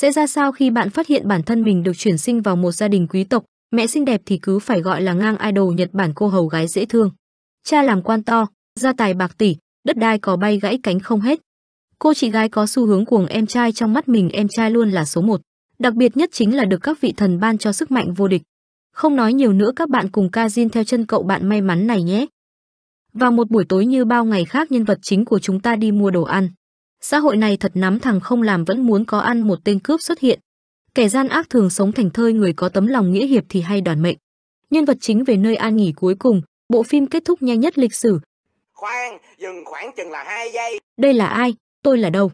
Sẽ ra sao khi bạn phát hiện bản thân mình được chuyển sinh vào một gia đình quý tộc, mẹ xinh đẹp thì cứ phải gọi là ngang idol Nhật Bản cô hầu gái dễ thương. Cha làm quan to, gia tài bạc tỷ, đất đai có bay gãy cánh không hết. Cô chị gái có xu hướng cuồng em trai trong mắt mình em trai luôn là số một. Đặc biệt nhất chính là được các vị thần ban cho sức mạnh vô địch. Không nói nhiều nữa các bạn cùng Kazin theo chân cậu bạn may mắn này nhé. Vào một buổi tối như bao ngày khác nhân vật chính của chúng ta đi mua đồ ăn. Xã hội này thật nắm thằng không làm vẫn muốn có ăn một tên cướp xuất hiện. Kẻ gian ác thường sống thành thơi người có tấm lòng nghĩa hiệp thì hay đoàn mệnh. Nhân vật chính về nơi an nghỉ cuối cùng, bộ phim kết thúc nhanh nhất lịch sử. Khoan, dừng khoảng chừng là 2 giây. Đây là ai? Tôi là đâu?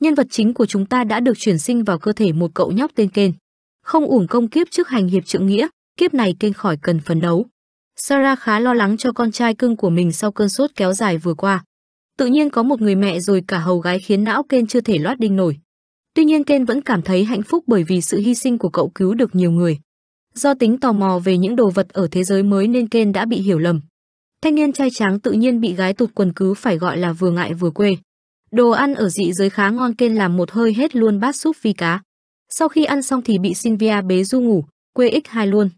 Nhân vật chính của chúng ta đã được chuyển sinh vào cơ thể một cậu nhóc tên Kên. Không uổng công kiếp trước hành hiệp trượng nghĩa, kiếp này Kên khỏi cần phấn đấu. Sarah khá lo lắng cho con trai cưng của mình sau cơn sốt kéo dài vừa qua. Tự nhiên có một người mẹ rồi cả hầu gái khiến não Ken chưa thể loát đinh nổi. Tuy nhiên Ken vẫn cảm thấy hạnh phúc bởi vì sự hy sinh của cậu cứu được nhiều người. Do tính tò mò về những đồ vật ở thế giới mới nên Ken đã bị hiểu lầm. Thanh niên trai tráng tự nhiên bị gái tụt quần cứ phải gọi là vừa ngại vừa quê. Đồ ăn ở dị giới khá ngon Ken làm một hơi hết luôn bát súp phi cá. Sau khi ăn xong thì bị Sylvia bế du ngủ, quê x2 luôn.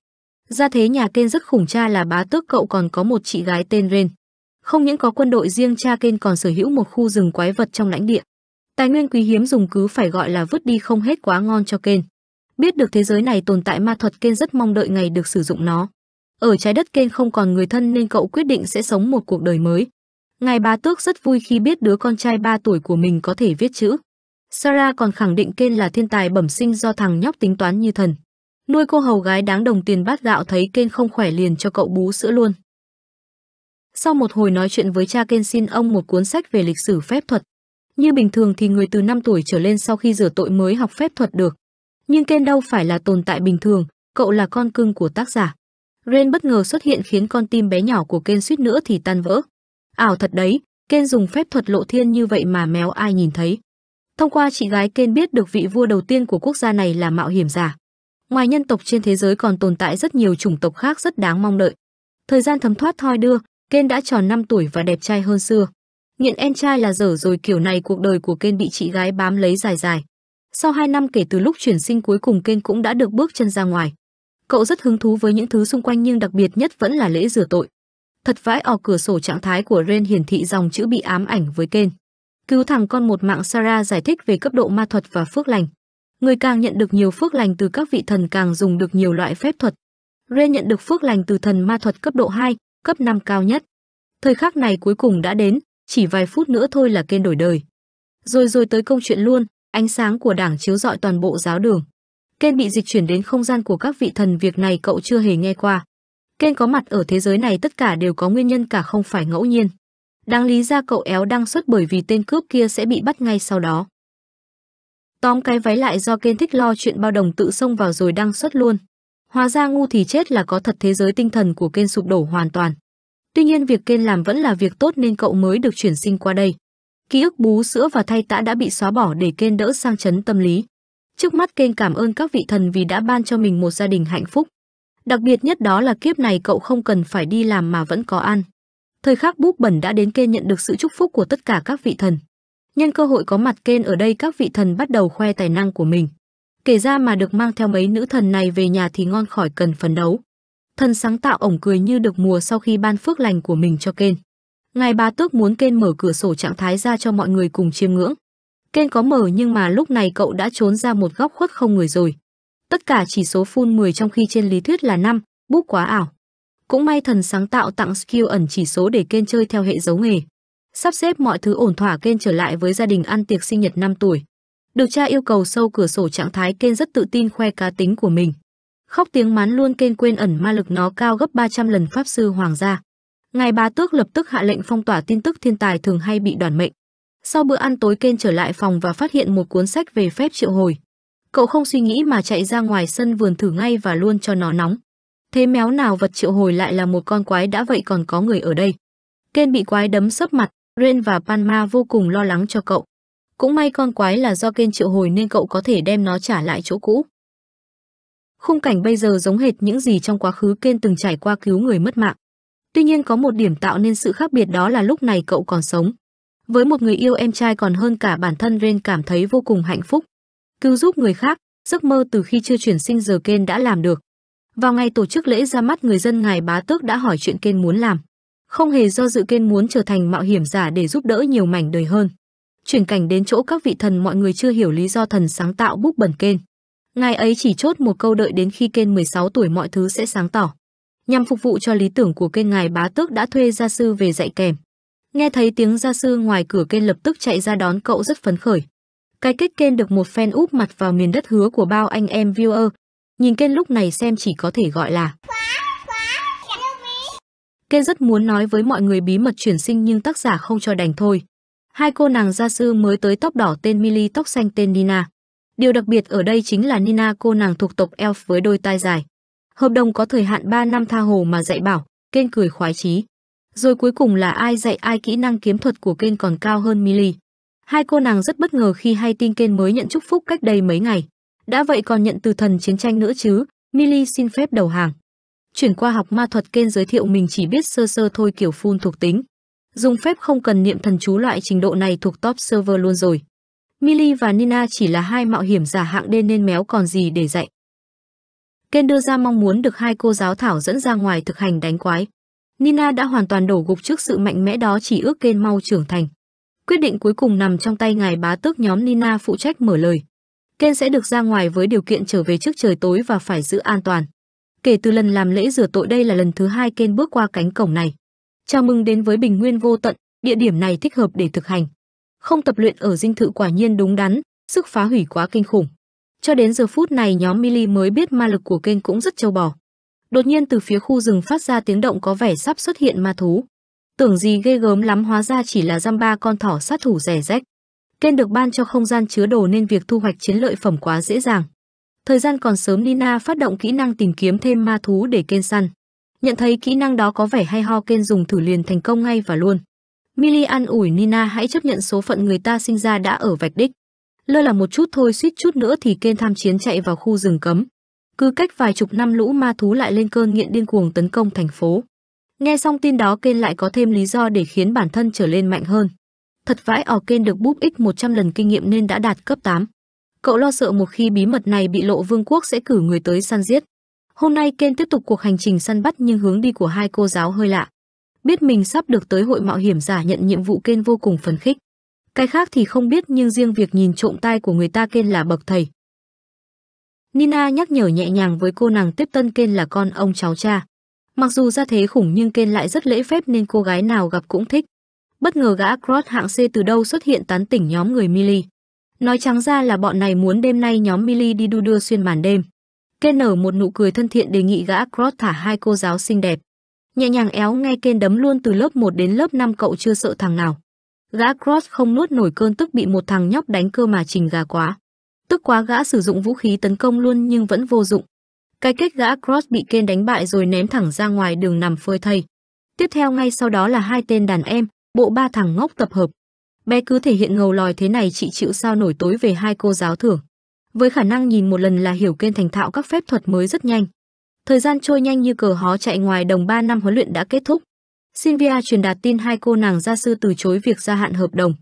Ra thế nhà Ken rất khủng cha là bá tước cậu còn có một chị gái tên Ren. Không những có quân đội riêng cha kênh còn sở hữu một khu rừng quái vật trong lãnh địa. Tài nguyên quý hiếm dùng cứ phải gọi là vứt đi không hết quá ngon cho kênh. Biết được thế giới này tồn tại ma thuật kênh rất mong đợi ngày được sử dụng nó. Ở trái đất kênh không còn người thân nên cậu quyết định sẽ sống một cuộc đời mới. Ngài bá tước rất vui khi biết đứa con trai 3 tuổi của mình có thể viết chữ. Sarah còn khẳng định Ken là thiên tài bẩm sinh do thằng nhóc tính toán như thần. Nuôi cô hầu gái đáng đồng tiền bát gạo thấy Ken không khỏe liền cho cậu bú sữa luôn. Sau một hồi nói chuyện với cha Ken xin ông một cuốn sách về lịch sử phép thuật. Như bình thường thì người từ 5 tuổi trở lên sau khi rửa tội mới học phép thuật được. Nhưng Ken đâu phải là tồn tại bình thường, cậu là con cưng của tác giả. Ren bất ngờ xuất hiện khiến con tim bé nhỏ của Ken suýt nữa thì tan vỡ. Ảo thật đấy, Ken dùng phép thuật lộ thiên như vậy mà méo ai nhìn thấy. Thông qua chị gái Ken biết được vị vua đầu tiên của quốc gia này là mạo hiểm giả. Ngoài nhân tộc trên thế giới còn tồn tại rất nhiều chủng tộc khác rất đáng mong đợi. Thời gian thấm thoát thoi đưa, Ken đã tròn 5 tuổi và đẹp trai hơn xưa. Nghiện en trai là dở rồi kiểu này cuộc đời của Ken bị chị gái bám lấy dài dài. Sau 2 năm kể từ lúc chuyển sinh cuối cùng Ken cũng đã được bước chân ra ngoài. Cậu rất hứng thú với những thứ xung quanh nhưng đặc biệt nhất vẫn là lễ rửa tội. Thật vãi ở cửa sổ trạng thái của Ren hiển thị dòng chữ bị ám ảnh với Ken. Cứu thằng con một mạng Sarah giải thích về cấp độ ma thuật và phước lành. Người càng nhận được nhiều phước lành từ các vị thần càng dùng được nhiều loại phép thuật. Ren nhận được phước lành từ thần ma thuật cấp độ 2, cấp 5 cao nhất. Thời khắc này cuối cùng đã đến, chỉ vài phút nữa thôi là kênh đổi đời. Rồi rồi tới công chuyện luôn, ánh sáng của đảng chiếu rọi toàn bộ giáo đường. Kênh bị dịch chuyển đến không gian của các vị thần việc này cậu chưa hề nghe qua. Kênh có mặt ở thế giới này tất cả đều có nguyên nhân cả không phải ngẫu nhiên. Đáng lý ra cậu éo đang xuất bởi vì tên cướp kia sẽ bị bắt ngay sau đó. Tóm cái váy lại do kênh thích lo chuyện bao đồng tự xông vào rồi đăng xuất luôn. Hóa ra ngu thì chết là có thật thế giới tinh thần của Ken sụp đổ hoàn toàn. Tuy nhiên việc Ken làm vẫn là việc tốt nên cậu mới được chuyển sinh qua đây. Ký ức bú sữa và thay tã đã bị xóa bỏ để Ken đỡ sang chấn tâm lý. Trước mắt Ken cảm ơn các vị thần vì đã ban cho mình một gia đình hạnh phúc. Đặc biệt nhất đó là kiếp này cậu không cần phải đi làm mà vẫn có ăn. Thời khắc búp bẩn đã đến Ken nhận được sự chúc phúc của tất cả các vị thần. Nhân cơ hội có mặt Ken ở đây các vị thần bắt đầu khoe tài năng của mình. Kể ra mà được mang theo mấy nữ thần này về nhà thì ngon khỏi cần phấn đấu. Thần sáng tạo ổng cười như được mùa sau khi ban phước lành của mình cho Ken. Ngài bà tước muốn Ken mở cửa sổ trạng thái ra cho mọi người cùng chiêm ngưỡng. Ken có mở nhưng mà lúc này cậu đã trốn ra một góc khuất không người rồi. Tất cả chỉ số full 10 trong khi trên lý thuyết là 5, bút quá ảo. Cũng may thần sáng tạo tặng skill ẩn chỉ số để Ken chơi theo hệ dấu nghề. Sắp xếp mọi thứ ổn thỏa Ken trở lại với gia đình ăn tiệc sinh nhật 5 tuổi. Được cha yêu cầu sâu cửa sổ trạng thái Ken rất tự tin khoe cá tính của mình. Khóc tiếng mán luôn Ken quên ẩn ma lực nó cao gấp 300 lần pháp sư hoàng gia. Ngài bá tước lập tức hạ lệnh phong tỏa tin tức thiên tài thường hay bị đoàn mệnh. Sau bữa ăn tối Ken trở lại phòng và phát hiện một cuốn sách về phép triệu hồi. Cậu không suy nghĩ mà chạy ra ngoài sân vườn thử ngay và luôn cho nó nóng. Thế méo nào vật triệu hồi lại là một con quái đã vậy còn có người ở đây. Ken bị quái đấm sấp mặt, Ren và Panma vô cùng lo lắng cho cậu. Cũng may con quái là do kênh triệu hồi nên cậu có thể đem nó trả lại chỗ cũ. Khung cảnh bây giờ giống hệt những gì trong quá khứ kênh từng trải qua cứu người mất mạng. Tuy nhiên có một điểm tạo nên sự khác biệt đó là lúc này cậu còn sống. Với một người yêu em trai còn hơn cả bản thân Ren cảm thấy vô cùng hạnh phúc. Cứu giúp người khác, giấc mơ từ khi chưa chuyển sinh giờ Ken đã làm được. Vào ngày tổ chức lễ ra mắt người dân ngài bá tước đã hỏi chuyện Ken muốn làm. Không hề do dự Ken muốn trở thành mạo hiểm giả để giúp đỡ nhiều mảnh đời hơn chuyển cảnh đến chỗ các vị thần mọi người chưa hiểu lý do thần sáng tạo búc bẩn kên Ngài ấy chỉ chốt một câu đợi đến khi kênh 16 tuổi mọi thứ sẽ sáng tỏ. Nhằm phục vụ cho lý tưởng của kên ngài bá tước đã thuê gia sư về dạy kèm. Nghe thấy tiếng gia sư ngoài cửa kên lập tức chạy ra đón cậu rất phấn khởi. Cái kết kên được một fan úp mặt vào miền đất hứa của bao anh em viewer. Nhìn kên lúc này xem chỉ có thể gọi là... kên rất muốn nói với mọi người bí mật chuyển sinh nhưng tác giả không cho đành thôi. Hai cô nàng gia sư mới tới tóc đỏ tên Millie tóc xanh tên Nina. Điều đặc biệt ở đây chính là Nina cô nàng thuộc tộc Elf với đôi tai dài. Hợp đồng có thời hạn 3 năm tha hồ mà dạy bảo, kênh cười khoái chí. Rồi cuối cùng là ai dạy ai kỹ năng kiếm thuật của kênh còn cao hơn Millie. Hai cô nàng rất bất ngờ khi hay tin kênh mới nhận chúc phúc cách đây mấy ngày. Đã vậy còn nhận từ thần chiến tranh nữa chứ, Millie xin phép đầu hàng. Chuyển qua học ma thuật kênh giới thiệu mình chỉ biết sơ sơ thôi kiểu phun thuộc tính dùng phép không cần niệm thần chú loại trình độ này thuộc top server luôn rồi. Millie và Nina chỉ là hai mạo hiểm giả hạng D nên méo còn gì để dạy. Ken đưa ra mong muốn được hai cô giáo thảo dẫn ra ngoài thực hành đánh quái. Nina đã hoàn toàn đổ gục trước sự mạnh mẽ đó chỉ ước Ken mau trưởng thành. Quyết định cuối cùng nằm trong tay ngài bá tước nhóm Nina phụ trách mở lời. Ken sẽ được ra ngoài với điều kiện trở về trước trời tối và phải giữ an toàn. Kể từ lần làm lễ rửa tội đây là lần thứ hai Ken bước qua cánh cổng này. Chào mừng đến với Bình Nguyên vô tận, địa điểm này thích hợp để thực hành. Không tập luyện ở dinh thự quả nhiên đúng đắn, sức phá hủy quá kinh khủng. Cho đến giờ phút này nhóm Mili mới biết ma lực của kênh cũng rất châu bò. Đột nhiên từ phía khu rừng phát ra tiếng động có vẻ sắp xuất hiện ma thú. Tưởng gì ghê gớm lắm hóa ra chỉ là giam ba con thỏ sát thủ rẻ rách. Kênh được ban cho không gian chứa đồ nên việc thu hoạch chiến lợi phẩm quá dễ dàng. Thời gian còn sớm Nina phát động kỹ năng tìm kiếm thêm ma thú để kênh săn nhận thấy kỹ năng đó có vẻ hay ho kên dùng thử liền thành công ngay và luôn. Millie an ủi Nina hãy chấp nhận số phận người ta sinh ra đã ở vạch đích. Lơ là một chút thôi suýt chút nữa thì kên tham chiến chạy vào khu rừng cấm. Cứ cách vài chục năm lũ ma thú lại lên cơn nghiện điên cuồng tấn công thành phố. Nghe xong tin đó kên lại có thêm lý do để khiến bản thân trở lên mạnh hơn. Thật vãi ở kên được búp x 100 lần kinh nghiệm nên đã đạt cấp 8. Cậu lo sợ một khi bí mật này bị lộ vương quốc sẽ cử người tới săn giết. Hôm nay Ken tiếp tục cuộc hành trình săn bắt nhưng hướng đi của hai cô giáo hơi lạ. Biết mình sắp được tới hội mạo hiểm giả nhận nhiệm vụ Ken vô cùng phấn khích. Cái khác thì không biết nhưng riêng việc nhìn trộm tai của người ta Ken là bậc thầy. Nina nhắc nhở nhẹ nhàng với cô nàng tiếp tân Ken là con ông cháu cha. Mặc dù ra thế khủng nhưng Ken lại rất lễ phép nên cô gái nào gặp cũng thích. Bất ngờ gã Cross hạng C từ đâu xuất hiện tán tỉnh nhóm người Millie. Nói trắng ra là bọn này muốn đêm nay nhóm Millie đi đu đưa xuyên màn đêm. Ken nở một nụ cười thân thiện đề nghị gã Cross thả hai cô giáo xinh đẹp. Nhẹ nhàng éo nghe Ken đấm luôn từ lớp 1 đến lớp 5 cậu chưa sợ thằng nào. Gã Cross không nuốt nổi cơn tức bị một thằng nhóc đánh cơ mà trình gà quá. Tức quá gã sử dụng vũ khí tấn công luôn nhưng vẫn vô dụng. Cái kết gã Cross bị Ken đánh bại rồi ném thẳng ra ngoài đường nằm phơi thây. Tiếp theo ngay sau đó là hai tên đàn em, bộ ba thằng ngốc tập hợp. Bé cứ thể hiện ngầu lòi thế này chị chịu sao nổi tối về hai cô giáo thưởng với khả năng nhìn một lần là hiểu kênh thành thạo các phép thuật mới rất nhanh. Thời gian trôi nhanh như cờ hó chạy ngoài đồng 3 năm huấn luyện đã kết thúc. Sylvia truyền đạt tin hai cô nàng gia sư từ chối việc gia hạn hợp đồng.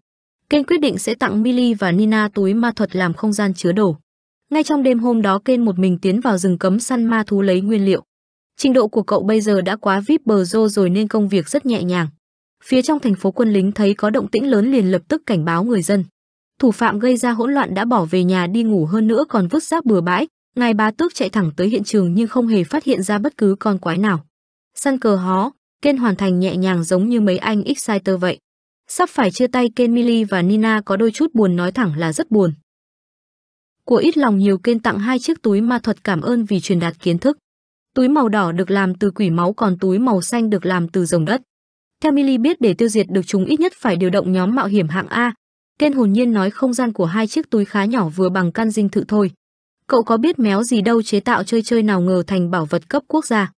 Kênh quyết định sẽ tặng Millie và Nina túi ma thuật làm không gian chứa đồ. Ngay trong đêm hôm đó Kênh một mình tiến vào rừng cấm săn ma thú lấy nguyên liệu. Trình độ của cậu bây giờ đã quá vip bờ rô rồi nên công việc rất nhẹ nhàng. Phía trong thành phố quân lính thấy có động tĩnh lớn liền lập tức cảnh báo người dân thủ phạm gây ra hỗn loạn đã bỏ về nhà đi ngủ hơn nữa còn vứt rác bừa bãi. Ngài bá tước chạy thẳng tới hiện trường nhưng không hề phát hiện ra bất cứ con quái nào. Săn cờ hó, Ken hoàn thành nhẹ nhàng giống như mấy anh Exciter vậy. Sắp phải chia tay Ken Milly và Nina có đôi chút buồn nói thẳng là rất buồn. Của ít lòng nhiều Ken tặng hai chiếc túi ma thuật cảm ơn vì truyền đạt kiến thức. Túi màu đỏ được làm từ quỷ máu còn túi màu xanh được làm từ rồng đất. Theo Milly biết để tiêu diệt được chúng ít nhất phải điều động nhóm mạo hiểm hạng A, Ken hồn nhiên nói không gian của hai chiếc túi khá nhỏ vừa bằng căn dinh thự thôi. Cậu có biết méo gì đâu chế tạo chơi chơi nào ngờ thành bảo vật cấp quốc gia.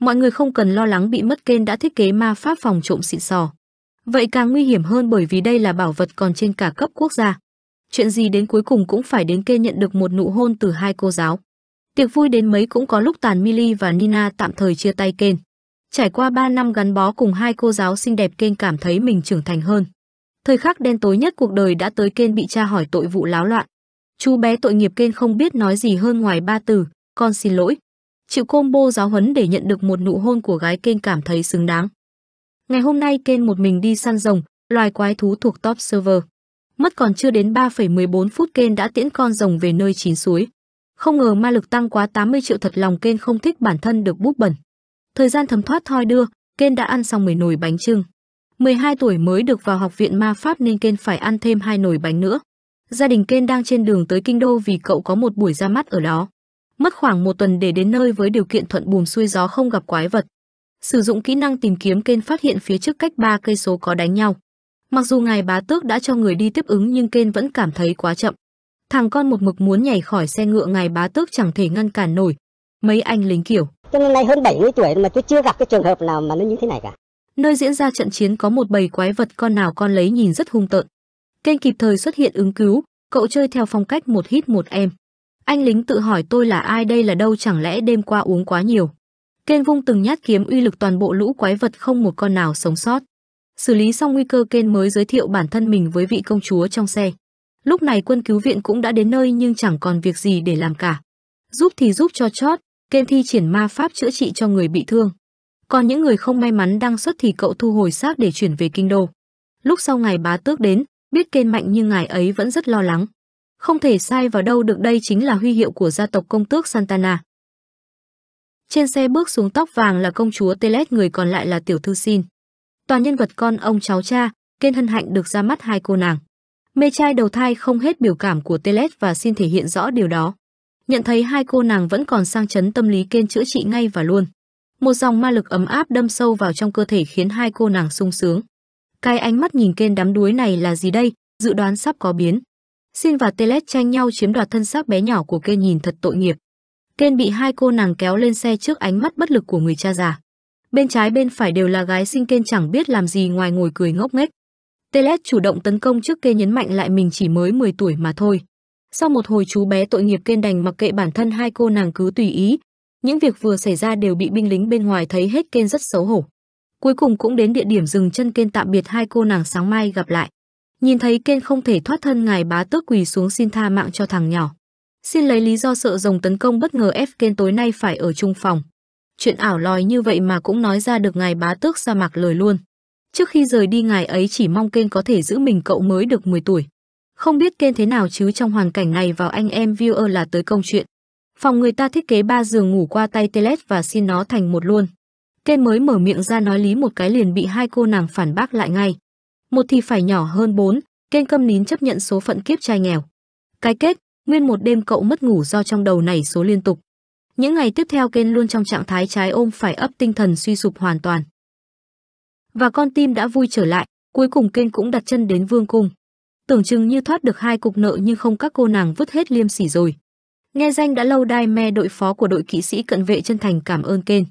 Mọi người không cần lo lắng bị mất Ken đã thiết kế ma pháp phòng trộm xịn sò. Vậy càng nguy hiểm hơn bởi vì đây là bảo vật còn trên cả cấp quốc gia. Chuyện gì đến cuối cùng cũng phải đến Ken nhận được một nụ hôn từ hai cô giáo. Tiệc vui đến mấy cũng có lúc tàn Millie và Nina tạm thời chia tay Ken. Trải qua 3 năm gắn bó cùng hai cô giáo xinh đẹp Ken cảm thấy mình trưởng thành hơn. Thời khắc đen tối nhất cuộc đời đã tới kên bị cha hỏi tội vụ láo loạn. Chú bé tội nghiệp kên không biết nói gì hơn ngoài ba từ, con xin lỗi. Chịu combo giáo huấn để nhận được một nụ hôn của gái kên cảm thấy xứng đáng. Ngày hôm nay kên một mình đi săn rồng, loài quái thú thuộc top server. Mất còn chưa đến 3,14 phút kên đã tiễn con rồng về nơi chín suối. Không ngờ ma lực tăng quá 80 triệu thật lòng kên không thích bản thân được búp bẩn. Thời gian thấm thoát thoi đưa, Ken đã ăn xong 10 nồi bánh trưng. 12 tuổi mới được vào học viện ma pháp nên Ken phải ăn thêm hai nồi bánh nữa. Gia đình Ken đang trên đường tới kinh đô vì cậu có một buổi ra mắt ở đó. Mất khoảng một tuần để đến nơi với điều kiện thuận buồm xuôi gió không gặp quái vật. Sử dụng kỹ năng tìm kiếm Ken phát hiện phía trước cách ba cây số có đánh nhau. Mặc dù ngài bá tước đã cho người đi tiếp ứng nhưng Ken vẫn cảm thấy quá chậm. Thằng con một mực muốn nhảy khỏi xe ngựa ngài bá tước chẳng thể ngăn cản nổi. Mấy anh lính kiểu. Tôi năm nay hơn 70 tuổi mà tôi chưa gặp cái trường hợp nào mà nó như thế này cả. Nơi diễn ra trận chiến có một bầy quái vật con nào con lấy nhìn rất hung tợn. Kênh kịp thời xuất hiện ứng cứu, cậu chơi theo phong cách một hit một em. Anh lính tự hỏi tôi là ai đây là đâu chẳng lẽ đêm qua uống quá nhiều. Kênh vung từng nhát kiếm uy lực toàn bộ lũ quái vật không một con nào sống sót. Xử lý xong nguy cơ kênh mới giới thiệu bản thân mình với vị công chúa trong xe. Lúc này quân cứu viện cũng đã đến nơi nhưng chẳng còn việc gì để làm cả. Giúp thì giúp cho chót, kênh thi triển ma pháp chữa trị cho người bị thương. Còn những người không may mắn đang xuất thì cậu thu hồi xác để chuyển về kinh đô. Lúc sau ngài bá tước đến, biết kên mạnh nhưng ngài ấy vẫn rất lo lắng. Không thể sai vào đâu được đây chính là huy hiệu của gia tộc công tước Santana. Trên xe bước xuống tóc vàng là công chúa Telet người còn lại là tiểu thư xin. Toàn nhân vật con ông cháu cha, kên hân hạnh được ra mắt hai cô nàng. Mê trai đầu thai không hết biểu cảm của Telet và xin thể hiện rõ điều đó. Nhận thấy hai cô nàng vẫn còn sang chấn tâm lý kên chữa trị ngay và luôn. Một dòng ma lực ấm áp đâm sâu vào trong cơ thể khiến hai cô nàng sung sướng. Cái ánh mắt nhìn kênh đám đuối này là gì đây, dự đoán sắp có biến. Xin và Telet tranh nhau chiếm đoạt thân xác bé nhỏ của kênh nhìn thật tội nghiệp. Kênh bị hai cô nàng kéo lên xe trước ánh mắt bất lực của người cha già. Bên trái bên phải đều là gái sinh kênh chẳng biết làm gì ngoài ngồi cười ngốc nghếch. Telet chủ động tấn công trước kênh nhấn mạnh lại mình chỉ mới 10 tuổi mà thôi. Sau một hồi chú bé tội nghiệp kênh đành mặc kệ bản thân hai cô nàng cứ tùy ý, những việc vừa xảy ra đều bị binh lính bên ngoài thấy hết kênh rất xấu hổ. Cuối cùng cũng đến địa điểm dừng chân kênh tạm biệt hai cô nàng sáng mai gặp lại. Nhìn thấy kênh không thể thoát thân ngài bá tước quỳ xuống xin tha mạng cho thằng nhỏ. Xin lấy lý do sợ rồng tấn công bất ngờ ép kênh tối nay phải ở chung phòng. Chuyện ảo lòi như vậy mà cũng nói ra được ngài bá tước ra mạc lời luôn. Trước khi rời đi ngài ấy chỉ mong kênh có thể giữ mình cậu mới được 10 tuổi. Không biết kênh thế nào chứ trong hoàn cảnh này vào anh em viewer là tới công chuyện. Phòng người ta thiết kế ba giường ngủ qua tay Telet và xin nó thành một luôn. Kên mới mở miệng ra nói lý một cái liền bị hai cô nàng phản bác lại ngay. Một thì phải nhỏ hơn bốn, Kên câm nín chấp nhận số phận kiếp trai nghèo. Cái kết, nguyên một đêm cậu mất ngủ do trong đầu này số liên tục. Những ngày tiếp theo Kên luôn trong trạng thái trái ôm phải ấp tinh thần suy sụp hoàn toàn. Và con tim đã vui trở lại, cuối cùng Kên cũng đặt chân đến vương cung. Tưởng chừng như thoát được hai cục nợ nhưng không các cô nàng vứt hết liêm sỉ rồi. Nghe danh đã lâu đai me đội phó của đội kỵ sĩ cận vệ chân thành cảm ơn kên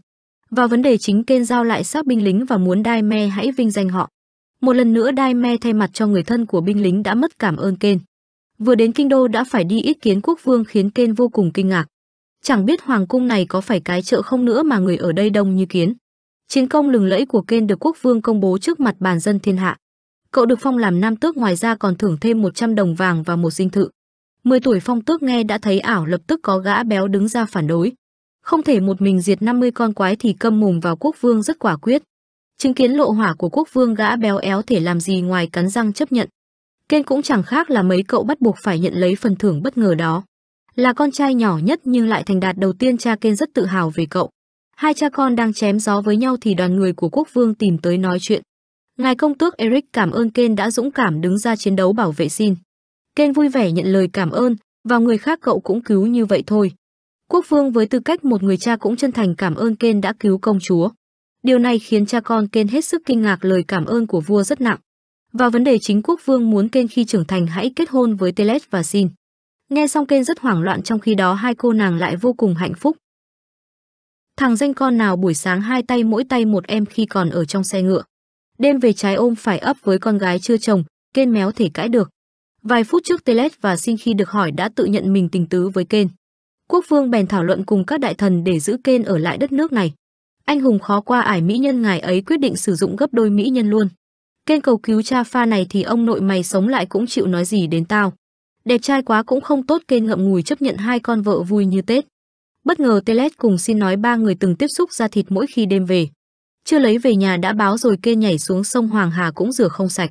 Và vấn đề chính kên giao lại xác binh lính và muốn đai me hãy vinh danh họ. Một lần nữa đai me thay mặt cho người thân của binh lính đã mất cảm ơn kên Vừa đến kinh đô đã phải đi ý kiến quốc vương khiến kên vô cùng kinh ngạc. Chẳng biết hoàng cung này có phải cái chợ không nữa mà người ở đây đông như kiến. Chiến công lừng lẫy của kên được quốc vương công bố trước mặt bàn dân thiên hạ. Cậu được phong làm nam tước ngoài ra còn thưởng thêm 100 đồng vàng và một dinh thự. 10 tuổi phong tước nghe đã thấy ảo lập tức có gã béo đứng ra phản đối. Không thể một mình diệt 50 con quái thì câm mồm vào quốc vương rất quả quyết. Chứng kiến lộ hỏa của quốc vương gã béo éo thể làm gì ngoài cắn răng chấp nhận. Kên cũng chẳng khác là mấy cậu bắt buộc phải nhận lấy phần thưởng bất ngờ đó. Là con trai nhỏ nhất nhưng lại thành đạt đầu tiên cha Kên rất tự hào về cậu. Hai cha con đang chém gió với nhau thì đoàn người của quốc vương tìm tới nói chuyện. Ngài công tước Eric cảm ơn Kên đã dũng cảm đứng ra chiến đấu bảo vệ xin. Ken vui vẻ nhận lời cảm ơn, và người khác cậu cũng cứu như vậy thôi. Quốc Vương với tư cách một người cha cũng chân thành cảm ơn Ken đã cứu công chúa. Điều này khiến cha con Ken hết sức kinh ngạc lời cảm ơn của vua rất nặng. Và vấn đề chính quốc vương muốn Ken khi trưởng thành hãy kết hôn với Teles và xin. Nghe xong Ken rất hoảng loạn trong khi đó hai cô nàng lại vô cùng hạnh phúc. Thằng danh con nào buổi sáng hai tay mỗi tay một em khi còn ở trong xe ngựa. Đêm về trái ôm phải ấp với con gái chưa chồng, Ken méo thể cãi được. Vài phút trước Teles và Xin khi được hỏi đã tự nhận mình tình tứ với Kên. Quốc vương bèn thảo luận cùng các đại thần để giữ Kên ở lại đất nước này. Anh hùng khó qua ải mỹ nhân ngài ấy quyết định sử dụng gấp đôi mỹ nhân luôn. Kên cầu cứu cha pha này thì ông nội mày sống lại cũng chịu nói gì đến tao. Đẹp trai quá cũng không tốt Kên ngậm ngùi chấp nhận hai con vợ vui như Tết. Bất ngờ Teles cùng xin nói ba người từng tiếp xúc ra thịt mỗi khi đêm về. Chưa lấy về nhà đã báo rồi Kên nhảy xuống sông Hoàng Hà cũng rửa không sạch.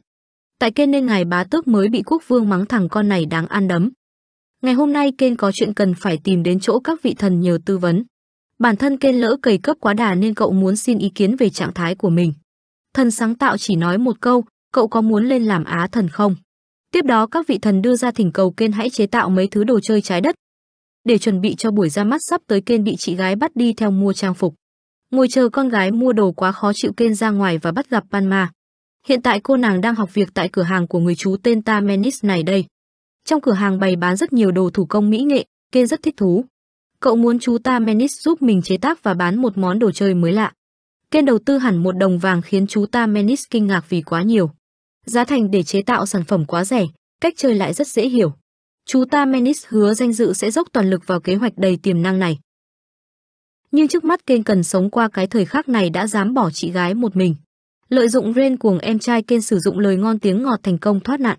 Tại kênh nên ngài bá tước mới bị quốc vương mắng thẳng con này đáng ăn đấm. Ngày hôm nay kênh có chuyện cần phải tìm đến chỗ các vị thần nhờ tư vấn. Bản thân kênh lỡ cầy cấp quá đà nên cậu muốn xin ý kiến về trạng thái của mình. Thần sáng tạo chỉ nói một câu, cậu có muốn lên làm á thần không? Tiếp đó các vị thần đưa ra thỉnh cầu kênh hãy chế tạo mấy thứ đồ chơi trái đất. Để chuẩn bị cho buổi ra mắt sắp tới kênh bị chị gái bắt đi theo mua trang phục. Ngồi chờ con gái mua đồ quá khó chịu kênh ra ngoài và bắt gặp Panma. Hiện tại cô nàng đang học việc tại cửa hàng của người chú tên Tamenis này đây. Trong cửa hàng bày bán rất nhiều đồ thủ công mỹ nghệ, kê rất thích thú. Cậu muốn chú Tamenis giúp mình chế tác và bán một món đồ chơi mới lạ. Ken đầu tư hẳn một đồng vàng khiến chú Tamenis kinh ngạc vì quá nhiều. Giá thành để chế tạo sản phẩm quá rẻ, cách chơi lại rất dễ hiểu. Chú Tamenis hứa danh dự sẽ dốc toàn lực vào kế hoạch đầy tiềm năng này. Nhưng trước mắt Ken cần sống qua cái thời khắc này đã dám bỏ chị gái một mình. Lợi dụng Ren cuồng em trai Ken sử dụng lời ngon tiếng ngọt thành công thoát nạn.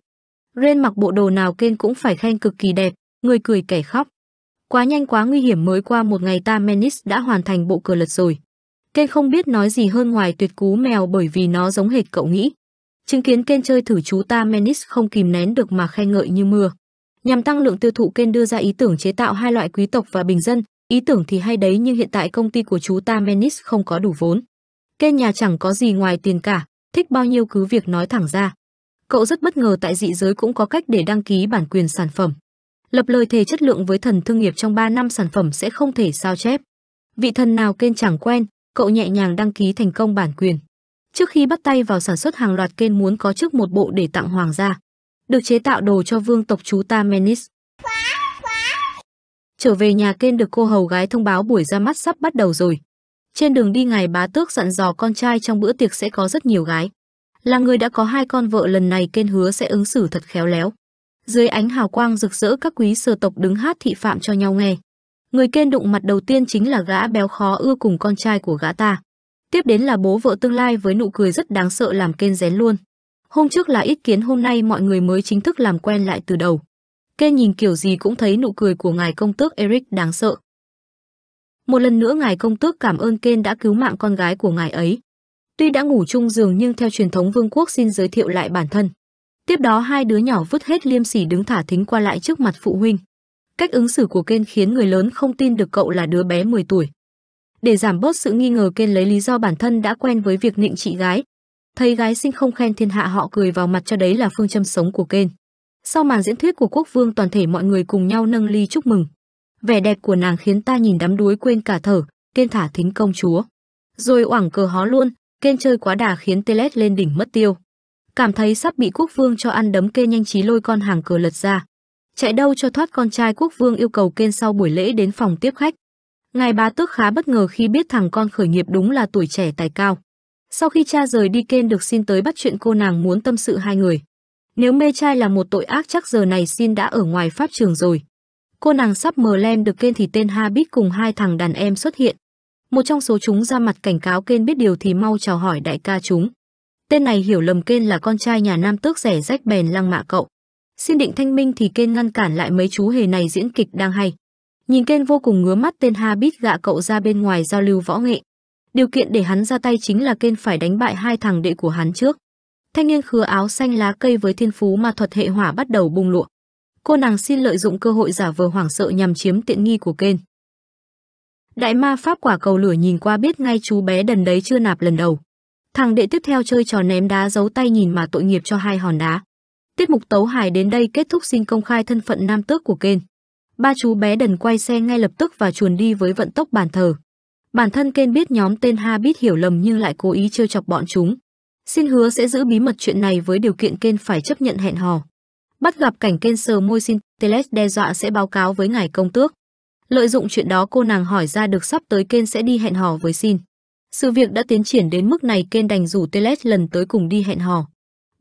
Ren mặc bộ đồ nào Ken cũng phải khen cực kỳ đẹp, người cười kẻ khóc. Quá nhanh quá nguy hiểm mới qua một ngày ta Menis đã hoàn thành bộ cờ lật rồi. Ken không biết nói gì hơn ngoài tuyệt cú mèo bởi vì nó giống hệt cậu nghĩ. Chứng kiến Ken chơi thử chú ta Menis không kìm nén được mà khen ngợi như mưa. Nhằm tăng lượng tiêu thụ Ken đưa ra ý tưởng chế tạo hai loại quý tộc và bình dân, ý tưởng thì hay đấy nhưng hiện tại công ty của chú ta Menis không có đủ vốn. Kê nhà chẳng có gì ngoài tiền cả, thích bao nhiêu cứ việc nói thẳng ra. Cậu rất bất ngờ tại dị giới cũng có cách để đăng ký bản quyền sản phẩm. Lập lời thề chất lượng với thần thương nghiệp trong 3 năm sản phẩm sẽ không thể sao chép. Vị thần nào kênh chẳng quen, cậu nhẹ nhàng đăng ký thành công bản quyền. Trước khi bắt tay vào sản xuất hàng loạt kênh muốn có trước một bộ để tặng hoàng gia, được chế tạo đồ cho vương tộc chú ta Menis. Trở về nhà kênh được cô hầu gái thông báo buổi ra mắt sắp bắt đầu rồi. Trên đường đi ngài bá tước dặn dò con trai trong bữa tiệc sẽ có rất nhiều gái. Là người đã có hai con vợ lần này kên hứa sẽ ứng xử thật khéo léo. Dưới ánh hào quang rực rỡ các quý sơ tộc đứng hát thị phạm cho nhau nghe. Người kên đụng mặt đầu tiên chính là gã béo khó ưa cùng con trai của gã ta. Tiếp đến là bố vợ tương lai với nụ cười rất đáng sợ làm kên rén luôn. Hôm trước là ít kiến hôm nay mọi người mới chính thức làm quen lại từ đầu. Kên nhìn kiểu gì cũng thấy nụ cười của ngài công tước Eric đáng sợ. Một lần nữa ngài công tước cảm ơn Ken đã cứu mạng con gái của ngài ấy. Tuy đã ngủ chung giường nhưng theo truyền thống vương quốc xin giới thiệu lại bản thân. Tiếp đó hai đứa nhỏ vứt hết liêm sỉ đứng thả thính qua lại trước mặt phụ huynh. Cách ứng xử của Ken khiến người lớn không tin được cậu là đứa bé 10 tuổi. Để giảm bớt sự nghi ngờ Ken lấy lý do bản thân đã quen với việc nịnh chị gái. Thấy gái sinh không khen thiên hạ họ cười vào mặt cho đấy là phương châm sống của Ken. Sau màn diễn thuyết của quốc vương toàn thể mọi người cùng nhau nâng ly chúc mừng vẻ đẹp của nàng khiến ta nhìn đắm đuối quên cả thở, kên thả thính công chúa. Rồi oảng cờ hó luôn, kên chơi quá đà khiến Telet lên đỉnh mất tiêu. Cảm thấy sắp bị quốc vương cho ăn đấm kê nhanh trí lôi con hàng cờ lật ra. Chạy đâu cho thoát con trai quốc vương yêu cầu kên sau buổi lễ đến phòng tiếp khách. Ngài bá tước khá bất ngờ khi biết thằng con khởi nghiệp đúng là tuổi trẻ tài cao. Sau khi cha rời đi kên được xin tới bắt chuyện cô nàng muốn tâm sự hai người. Nếu mê trai là một tội ác chắc giờ này xin đã ở ngoài pháp trường rồi. Cô nàng sắp mờ lem được kênh thì tên Habit cùng hai thằng đàn em xuất hiện. Một trong số chúng ra mặt cảnh cáo kênh biết điều thì mau chào hỏi đại ca chúng. Tên này hiểu lầm kênh là con trai nhà nam tước rẻ rách bèn lăng mạ cậu. Xin định thanh minh thì kênh ngăn cản lại mấy chú hề này diễn kịch đang hay. Nhìn kênh vô cùng ngứa mắt tên Habit gạ cậu ra bên ngoài giao lưu võ nghệ. Điều kiện để hắn ra tay chính là kênh phải đánh bại hai thằng đệ của hắn trước. Thanh niên khứa áo xanh lá cây với thiên phú mà thuật hệ hỏa bắt đầu bùng lụa. Cô nàng xin lợi dụng cơ hội giả vờ hoảng sợ nhằm chiếm tiện nghi của Ken. Đại ma pháp quả cầu lửa nhìn qua biết ngay chú bé đần đấy chưa nạp lần đầu. Thằng đệ tiếp theo chơi trò ném đá giấu tay nhìn mà tội nghiệp cho hai hòn đá. Tiết mục tấu hài đến đây kết thúc xin công khai thân phận nam tước của Ken. Ba chú bé đần quay xe ngay lập tức và chuồn đi với vận tốc bàn thờ. Bản thân Ken biết nhóm tên Ha biết hiểu lầm nhưng lại cố ý trêu chọc bọn chúng. Xin hứa sẽ giữ bí mật chuyện này với điều kiện Ken phải chấp nhận hẹn hò bắt gặp cảnh kênh sờ môi xin Teles đe dọa sẽ báo cáo với ngài công tước. Lợi dụng chuyện đó cô nàng hỏi ra được sắp tới kênh sẽ đi hẹn hò với xin. Sự việc đã tiến triển đến mức này kênh đành rủ Teles lần tới cùng đi hẹn hò.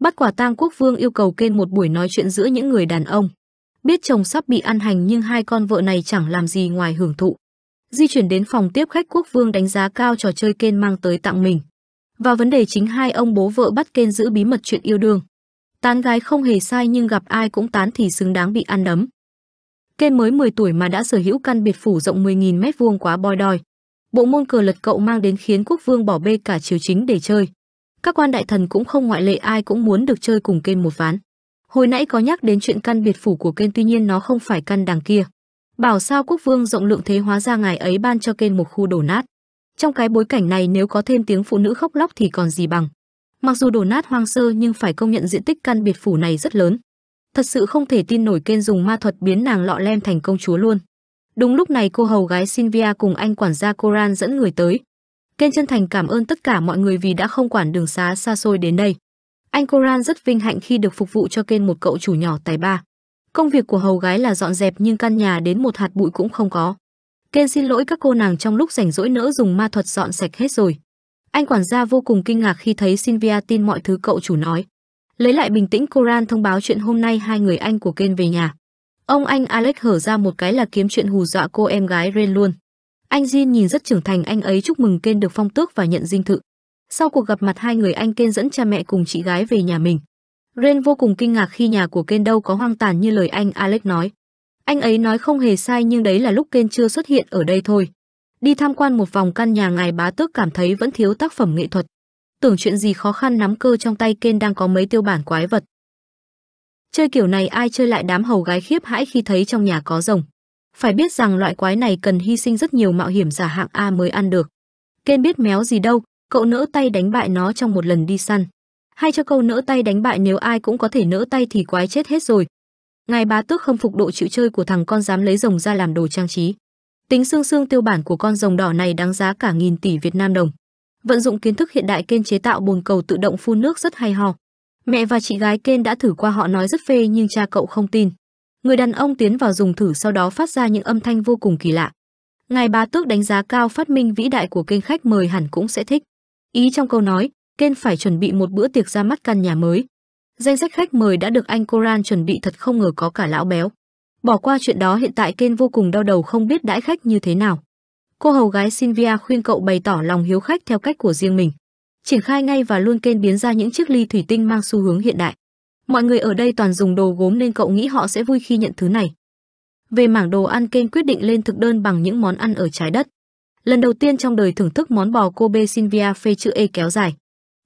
Bắt quả tang quốc vương yêu cầu kênh một buổi nói chuyện giữa những người đàn ông. Biết chồng sắp bị ăn hành nhưng hai con vợ này chẳng làm gì ngoài hưởng thụ. Di chuyển đến phòng tiếp khách quốc vương đánh giá cao trò chơi kênh mang tới tặng mình. Và vấn đề chính hai ông bố vợ bắt kênh giữ bí mật chuyện yêu đương. Tán gái không hề sai nhưng gặp ai cũng tán thì xứng đáng bị ăn đấm. Kê mới 10 tuổi mà đã sở hữu căn biệt phủ rộng 10.000 mét vuông quá boi đòi. Bộ môn cờ lật cậu mang đến khiến quốc vương bỏ bê cả triều chính để chơi. Các quan đại thần cũng không ngoại lệ ai cũng muốn được chơi cùng kênh một ván. Hồi nãy có nhắc đến chuyện căn biệt phủ của kênh tuy nhiên nó không phải căn đằng kia. Bảo sao quốc vương rộng lượng thế hóa ra ngài ấy ban cho kênh một khu đổ nát. Trong cái bối cảnh này nếu có thêm tiếng phụ nữ khóc lóc thì còn gì bằng. Mặc dù đổ nát hoang sơ nhưng phải công nhận diện tích căn biệt phủ này rất lớn. Thật sự không thể tin nổi kênh dùng ma thuật biến nàng lọ lem thành công chúa luôn. Đúng lúc này cô hầu gái Sylvia cùng anh quản gia Coran dẫn người tới. Kênh chân thành cảm ơn tất cả mọi người vì đã không quản đường xá xa xôi đến đây. Anh Coran rất vinh hạnh khi được phục vụ cho kênh một cậu chủ nhỏ tài ba. Công việc của hầu gái là dọn dẹp nhưng căn nhà đến một hạt bụi cũng không có. Ken xin lỗi các cô nàng trong lúc rảnh rỗi nỡ dùng ma thuật dọn sạch hết rồi. Anh quản gia vô cùng kinh ngạc khi thấy Sylvia tin mọi thứ cậu chủ nói. Lấy lại bình tĩnh Coran thông báo chuyện hôm nay hai người anh của Ken về nhà. Ông anh Alex hở ra một cái là kiếm chuyện hù dọa cô em gái Ren luôn. Anh Jin nhìn rất trưởng thành anh ấy chúc mừng Ken được phong tước và nhận dinh thự. Sau cuộc gặp mặt hai người anh Ken dẫn cha mẹ cùng chị gái về nhà mình. Ren vô cùng kinh ngạc khi nhà của Ken đâu có hoang tàn như lời anh Alex nói. Anh ấy nói không hề sai nhưng đấy là lúc Ken chưa xuất hiện ở đây thôi. Đi tham quan một vòng căn nhà ngài bá tước cảm thấy vẫn thiếu tác phẩm nghệ thuật. Tưởng chuyện gì khó khăn nắm cơ trong tay Ken đang có mấy tiêu bản quái vật. Chơi kiểu này ai chơi lại đám hầu gái khiếp hãi khi thấy trong nhà có rồng. Phải biết rằng loại quái này cần hy sinh rất nhiều mạo hiểm giả hạng A mới ăn được. Ken biết méo gì đâu, cậu nỡ tay đánh bại nó trong một lần đi săn. Hay cho câu nỡ tay đánh bại nếu ai cũng có thể nỡ tay thì quái chết hết rồi. Ngài bá tước không phục độ chịu chơi của thằng con dám lấy rồng ra làm đồ trang trí. Tính xương xương tiêu bản của con rồng đỏ này đáng giá cả nghìn tỷ Việt Nam đồng. Vận dụng kiến thức hiện đại kênh chế tạo bồn cầu tự động phun nước rất hay ho. Mẹ và chị gái kênh đã thử qua họ nói rất phê nhưng cha cậu không tin. Người đàn ông tiến vào dùng thử sau đó phát ra những âm thanh vô cùng kỳ lạ. Ngài bá tước đánh giá cao phát minh vĩ đại của kênh khách mời hẳn cũng sẽ thích. Ý trong câu nói, kênh phải chuẩn bị một bữa tiệc ra mắt căn nhà mới. Danh sách khách mời đã được anh Coran chuẩn bị thật không ngờ có cả lão béo. Bỏ qua chuyện đó hiện tại Ken vô cùng đau đầu không biết đãi khách như thế nào. Cô hầu gái Sylvia khuyên cậu bày tỏ lòng hiếu khách theo cách của riêng mình. Triển khai ngay và luôn Ken biến ra những chiếc ly thủy tinh mang xu hướng hiện đại. Mọi người ở đây toàn dùng đồ gốm nên cậu nghĩ họ sẽ vui khi nhận thứ này. Về mảng đồ ăn Ken quyết định lên thực đơn bằng những món ăn ở trái đất. Lần đầu tiên trong đời thưởng thức món bò cô Kobe Sylvia phê chữ E kéo dài.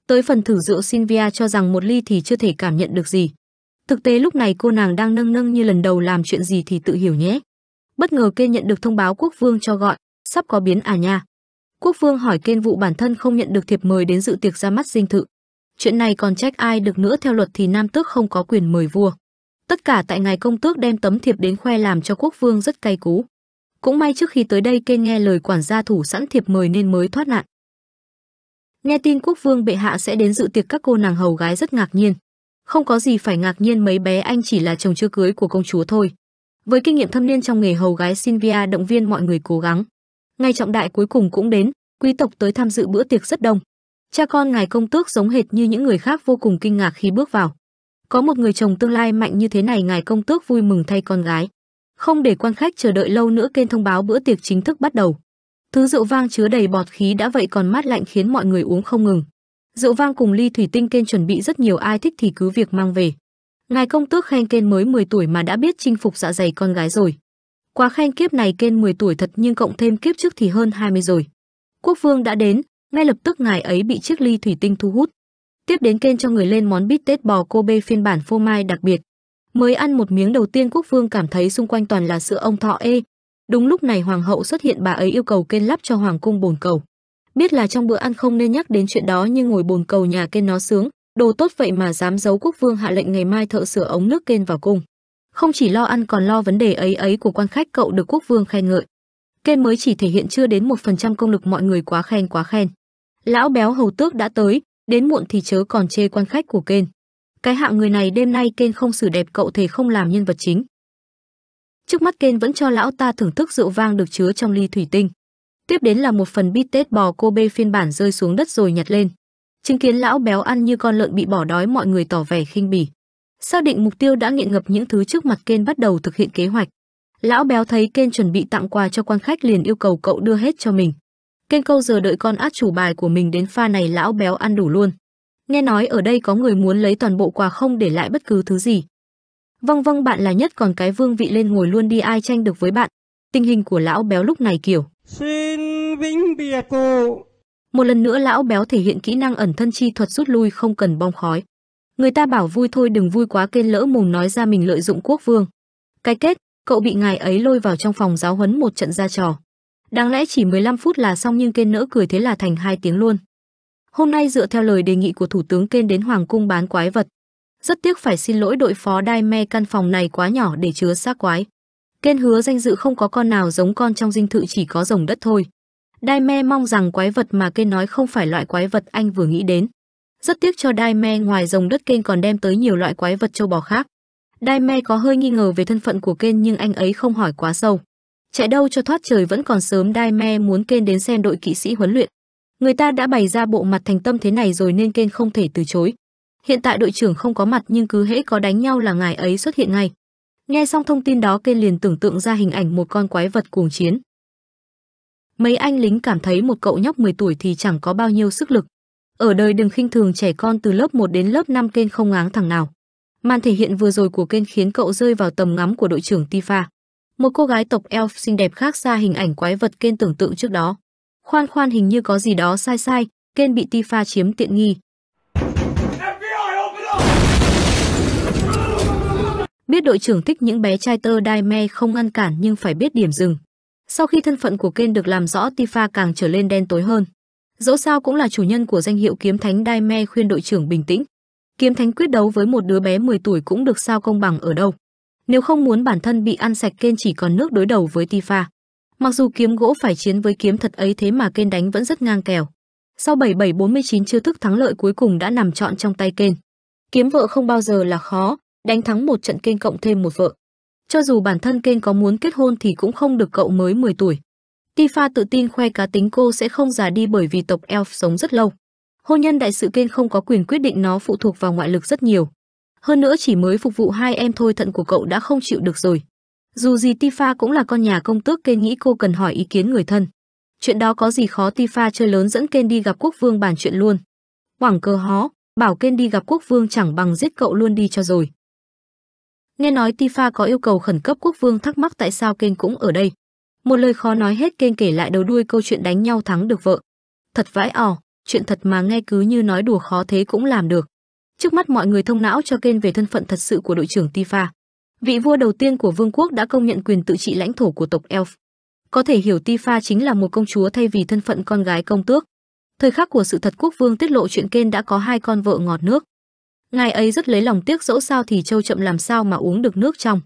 Tới phần thử rượu Sylvia cho rằng một ly thì chưa thể cảm nhận được gì. Thực tế lúc này cô nàng đang nâng nâng như lần đầu làm chuyện gì thì tự hiểu nhé. Bất ngờ kên nhận được thông báo quốc vương cho gọi, sắp có biến à nha. Quốc vương hỏi kên vụ bản thân không nhận được thiệp mời đến dự tiệc ra mắt dinh thự. Chuyện này còn trách ai được nữa theo luật thì nam tước không có quyền mời vua. Tất cả tại ngài công tước đem tấm thiệp đến khoe làm cho quốc vương rất cay cú. Cũng may trước khi tới đây kên nghe lời quản gia thủ sẵn thiệp mời nên mới thoát nạn. Nghe tin quốc vương bệ hạ sẽ đến dự tiệc các cô nàng hầu gái rất ngạc nhiên, không có gì phải ngạc nhiên mấy bé anh chỉ là chồng chưa cưới của công chúa thôi. Với kinh nghiệm thâm niên trong nghề hầu gái Sylvia động viên mọi người cố gắng. Ngày trọng đại cuối cùng cũng đến, quý tộc tới tham dự bữa tiệc rất đông. Cha con ngài công tước giống hệt như những người khác vô cùng kinh ngạc khi bước vào. Có một người chồng tương lai mạnh như thế này ngài công tước vui mừng thay con gái. Không để quan khách chờ đợi lâu nữa kênh thông báo bữa tiệc chính thức bắt đầu. Thứ rượu vang chứa đầy bọt khí đã vậy còn mát lạnh khiến mọi người uống không ngừng. Rượu vang cùng ly thủy tinh kênh chuẩn bị rất nhiều ai thích thì cứ việc mang về. Ngài công tước khen kênh mới 10 tuổi mà đã biết chinh phục dạ dày con gái rồi. Quá khen kiếp này kênh 10 tuổi thật nhưng cộng thêm kiếp trước thì hơn 20 rồi. Quốc vương đã đến, ngay lập tức ngài ấy bị chiếc ly thủy tinh thu hút. Tiếp đến kênh cho người lên món bít tết bò Kobe phiên bản phô mai đặc biệt. Mới ăn một miếng đầu tiên quốc vương cảm thấy xung quanh toàn là sữa ông thọ ê. Đúng lúc này hoàng hậu xuất hiện bà ấy yêu cầu kênh lắp cho hoàng cung bồn cầu. Biết là trong bữa ăn không nên nhắc đến chuyện đó nhưng ngồi bồn cầu nhà kên nó sướng, đồ tốt vậy mà dám giấu quốc vương hạ lệnh ngày mai thợ sửa ống nước kên vào cung. Không chỉ lo ăn còn lo vấn đề ấy ấy của quan khách cậu được quốc vương khen ngợi. Kên mới chỉ thể hiện chưa đến một phần trăm công lực mọi người quá khen quá khen. Lão béo hầu tước đã tới, đến muộn thì chớ còn chê quan khách của Kên. Cái hạng người này đêm nay Kên không xử đẹp cậu thể không làm nhân vật chính. Trước mắt Kên vẫn cho lão ta thưởng thức rượu vang được chứa trong ly thủy tinh. Tiếp đến là một phần bít tết bò cô bê phiên bản rơi xuống đất rồi nhặt lên. Chứng kiến lão béo ăn như con lợn bị bỏ đói mọi người tỏ vẻ khinh bỉ. Xác định mục tiêu đã nghiện ngập những thứ trước mặt Ken bắt đầu thực hiện kế hoạch. Lão béo thấy Ken chuẩn bị tặng quà cho quan khách liền yêu cầu cậu đưa hết cho mình. Ken câu giờ đợi con át chủ bài của mình đến pha này lão béo ăn đủ luôn. Nghe nói ở đây có người muốn lấy toàn bộ quà không để lại bất cứ thứ gì. Vâng vâng bạn là nhất còn cái vương vị lên ngồi luôn đi ai tranh được với bạn. Tình hình của lão béo lúc này kiểu. Xin vĩnh biệt cụ. Một lần nữa lão béo thể hiện kỹ năng ẩn thân chi thuật rút lui không cần bong khói. Người ta bảo vui thôi đừng vui quá kên lỡ mồm nói ra mình lợi dụng quốc vương. Cái kết, cậu bị ngài ấy lôi vào trong phòng giáo huấn một trận ra trò. Đáng lẽ chỉ 15 phút là xong nhưng kên nỡ cười thế là thành hai tiếng luôn. Hôm nay dựa theo lời đề nghị của Thủ tướng kên đến Hoàng cung bán quái vật. Rất tiếc phải xin lỗi đội phó đai me căn phòng này quá nhỏ để chứa xác quái. Kên hứa danh dự không có con nào giống con trong dinh thự chỉ có rồng đất thôi. Đai me mong rằng quái vật mà Kên nói không phải loại quái vật anh vừa nghĩ đến. Rất tiếc cho Đai me ngoài rồng đất Kên còn đem tới nhiều loại quái vật châu bò khác. Đai me có hơi nghi ngờ về thân phận của Kên nhưng anh ấy không hỏi quá sâu. Chạy đâu cho thoát trời vẫn còn sớm Đai me muốn Kên đến xem đội kỵ sĩ huấn luyện. Người ta đã bày ra bộ mặt thành tâm thế này rồi nên Kên không thể từ chối. Hiện tại đội trưởng không có mặt nhưng cứ hễ có đánh nhau là ngài ấy xuất hiện ngay. Nghe xong thông tin đó Ken liền tưởng tượng ra hình ảnh một con quái vật cuồng chiến. Mấy anh lính cảm thấy một cậu nhóc 10 tuổi thì chẳng có bao nhiêu sức lực. Ở đời đừng khinh thường trẻ con từ lớp 1 đến lớp 5 Ken không ngáng thằng nào. Màn thể hiện vừa rồi của Ken khiến cậu rơi vào tầm ngắm của đội trưởng Tifa. Một cô gái tộc elf xinh đẹp khác xa hình ảnh quái vật Ken tưởng tượng trước đó. Khoan khoan hình như có gì đó sai sai, Ken bị Tifa chiếm tiện nghi, Biết đội trưởng thích những bé trai tơ đai me không ngăn cản nhưng phải biết điểm dừng. Sau khi thân phận của Ken được làm rõ Tifa càng trở lên đen tối hơn. Dẫu sao cũng là chủ nhân của danh hiệu kiếm thánh đai me khuyên đội trưởng bình tĩnh. Kiếm thánh quyết đấu với một đứa bé 10 tuổi cũng được sao công bằng ở đâu. Nếu không muốn bản thân bị ăn sạch Ken chỉ còn nước đối đầu với Tifa. Mặc dù kiếm gỗ phải chiến với kiếm thật ấy thế mà Ken đánh vẫn rất ngang kèo. Sau 7749 chiêu thức thắng lợi cuối cùng đã nằm trọn trong tay Ken. Kiếm vợ không bao giờ là khó, đánh thắng một trận kênh cộng thêm một vợ. Cho dù bản thân kênh có muốn kết hôn thì cũng không được cậu mới 10 tuổi. Tifa tự tin khoe cá tính cô sẽ không già đi bởi vì tộc Elf sống rất lâu. Hôn nhân đại sự kênh không có quyền quyết định nó phụ thuộc vào ngoại lực rất nhiều. Hơn nữa chỉ mới phục vụ hai em thôi thận của cậu đã không chịu được rồi. Dù gì Tifa cũng là con nhà công tước kênh nghĩ cô cần hỏi ý kiến người thân. Chuyện đó có gì khó Tifa chơi lớn dẫn kênh đi gặp quốc vương bàn chuyện luôn. Quảng cơ hó, bảo kênh đi gặp quốc vương chẳng bằng giết cậu luôn đi cho rồi. Nghe nói Tifa có yêu cầu khẩn cấp quốc vương thắc mắc tại sao kênh cũng ở đây. Một lời khó nói hết kênh kể lại đầu đuôi câu chuyện đánh nhau thắng được vợ. Thật vãi ỏ, chuyện thật mà nghe cứ như nói đùa khó thế cũng làm được. Trước mắt mọi người thông não cho kênh về thân phận thật sự của đội trưởng Tifa. Vị vua đầu tiên của vương quốc đã công nhận quyền tự trị lãnh thổ của tộc Elf. Có thể hiểu Tifa chính là một công chúa thay vì thân phận con gái công tước. Thời khắc của sự thật quốc vương tiết lộ chuyện kênh đã có hai con vợ ngọt nước ngài ấy rất lấy lòng tiếc dẫu sao thì châu chậm làm sao mà uống được nước trong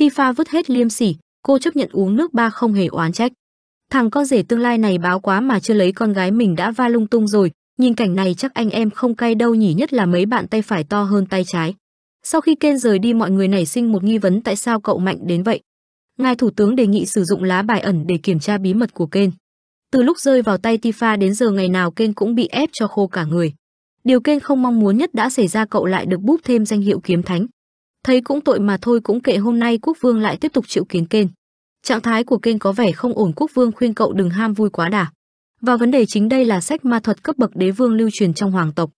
tifa vứt hết liêm sỉ cô chấp nhận uống nước ba không hề oán trách thằng con rể tương lai này báo quá mà chưa lấy con gái mình đã va lung tung rồi nhìn cảnh này chắc anh em không cay đâu nhỉ nhất là mấy bạn tay phải to hơn tay trái sau khi kênh rời đi mọi người nảy sinh một nghi vấn tại sao cậu mạnh đến vậy ngài thủ tướng đề nghị sử dụng lá bài ẩn để kiểm tra bí mật của kênh từ lúc rơi vào tay tifa đến giờ ngày nào kênh cũng bị ép cho khô cả người Điều kênh không mong muốn nhất đã xảy ra cậu lại được búp thêm danh hiệu kiếm thánh. Thấy cũng tội mà thôi cũng kệ hôm nay quốc vương lại tiếp tục chịu kiến kênh. Trạng thái của kênh có vẻ không ổn quốc vương khuyên cậu đừng ham vui quá đà. Và vấn đề chính đây là sách ma thuật cấp bậc đế vương lưu truyền trong hoàng tộc.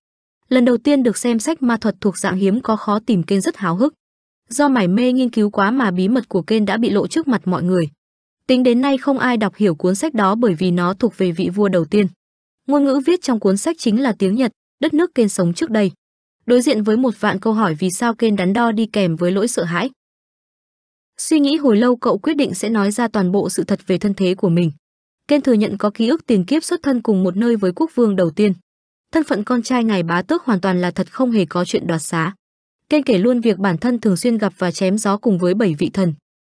Lần đầu tiên được xem sách ma thuật thuộc dạng hiếm có khó tìm kênh rất háo hức. Do mải mê nghiên cứu quá mà bí mật của kênh đã bị lộ trước mặt mọi người. Tính đến nay không ai đọc hiểu cuốn sách đó bởi vì nó thuộc về vị vua đầu tiên. Ngôn ngữ viết trong cuốn sách chính là tiếng Nhật, đất nước Ken sống trước đây. Đối diện với một vạn câu hỏi vì sao Ken đắn đo đi kèm với lỗi sợ hãi. Suy nghĩ hồi lâu cậu quyết định sẽ nói ra toàn bộ sự thật về thân thế của mình. Ken thừa nhận có ký ức tiền kiếp xuất thân cùng một nơi với quốc vương đầu tiên. Thân phận con trai ngài bá tước hoàn toàn là thật không hề có chuyện đoạt xá. Ken kể luôn việc bản thân thường xuyên gặp và chém gió cùng với bảy vị thần.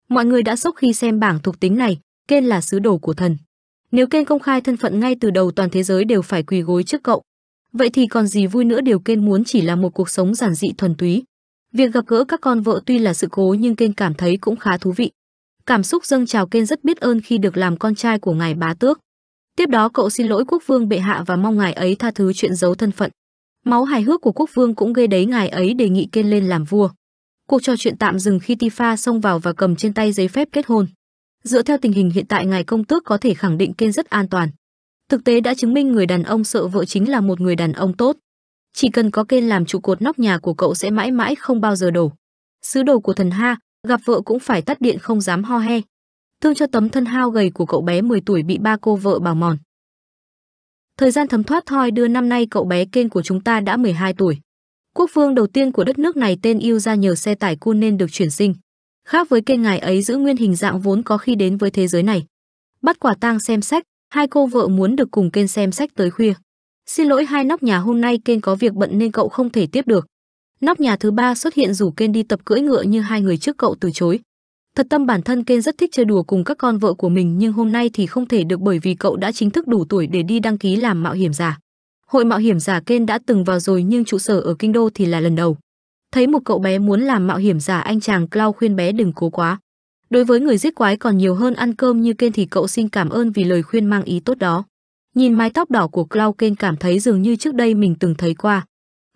Mọi người đã sốc khi xem bảng thuộc tính này, Ken là sứ đồ của thần. Nếu Ken công khai thân phận ngay từ đầu toàn thế giới đều phải quỳ gối trước cậu, Vậy thì còn gì vui nữa điều Kên muốn chỉ là một cuộc sống giản dị thuần túy. Việc gặp gỡ các con vợ tuy là sự cố nhưng Kên cảm thấy cũng khá thú vị. Cảm xúc dâng trào Kên rất biết ơn khi được làm con trai của ngài bá tước. Tiếp đó cậu xin lỗi quốc vương bệ hạ và mong ngài ấy tha thứ chuyện giấu thân phận. Máu hài hước của quốc vương cũng gây đấy ngài ấy đề nghị Kên lên làm vua. Cuộc trò chuyện tạm dừng khi Tifa xông vào và cầm trên tay giấy phép kết hôn. Dựa theo tình hình hiện tại ngài công tước có thể khẳng định Kên rất an toàn. Thực tế đã chứng minh người đàn ông sợ vợ chính là một người đàn ông tốt. Chỉ cần có kênh làm trụ cột nóc nhà của cậu sẽ mãi mãi không bao giờ đổ. Sứ đồ của thần Ha, gặp vợ cũng phải tắt điện không dám ho he. Thương cho tấm thân hao gầy của cậu bé 10 tuổi bị ba cô vợ bào mòn. Thời gian thấm thoát thoi đưa năm nay cậu bé kênh của chúng ta đã 12 tuổi. Quốc vương đầu tiên của đất nước này tên Yêu ra nhờ xe tải cun nên được chuyển sinh. Khác với kênh ngài ấy giữ nguyên hình dạng vốn có khi đến với thế giới này. Bắt quả tang xem sách, Hai cô vợ muốn được cùng kênh xem sách tới khuya. Xin lỗi hai nóc nhà hôm nay kênh có việc bận nên cậu không thể tiếp được. Nóc nhà thứ ba xuất hiện rủ kênh đi tập cưỡi ngựa như hai người trước cậu từ chối. Thật tâm bản thân kênh rất thích chơi đùa cùng các con vợ của mình nhưng hôm nay thì không thể được bởi vì cậu đã chính thức đủ tuổi để đi đăng ký làm mạo hiểm giả. Hội mạo hiểm giả kênh đã từng vào rồi nhưng trụ sở ở kinh đô thì là lần đầu. Thấy một cậu bé muốn làm mạo hiểm giả anh chàng Clau khuyên bé đừng cố quá. Đối với người giết quái còn nhiều hơn ăn cơm như Ken thì cậu xin cảm ơn vì lời khuyên mang ý tốt đó. Nhìn mái tóc đỏ của Clau Ken cảm thấy dường như trước đây mình từng thấy qua.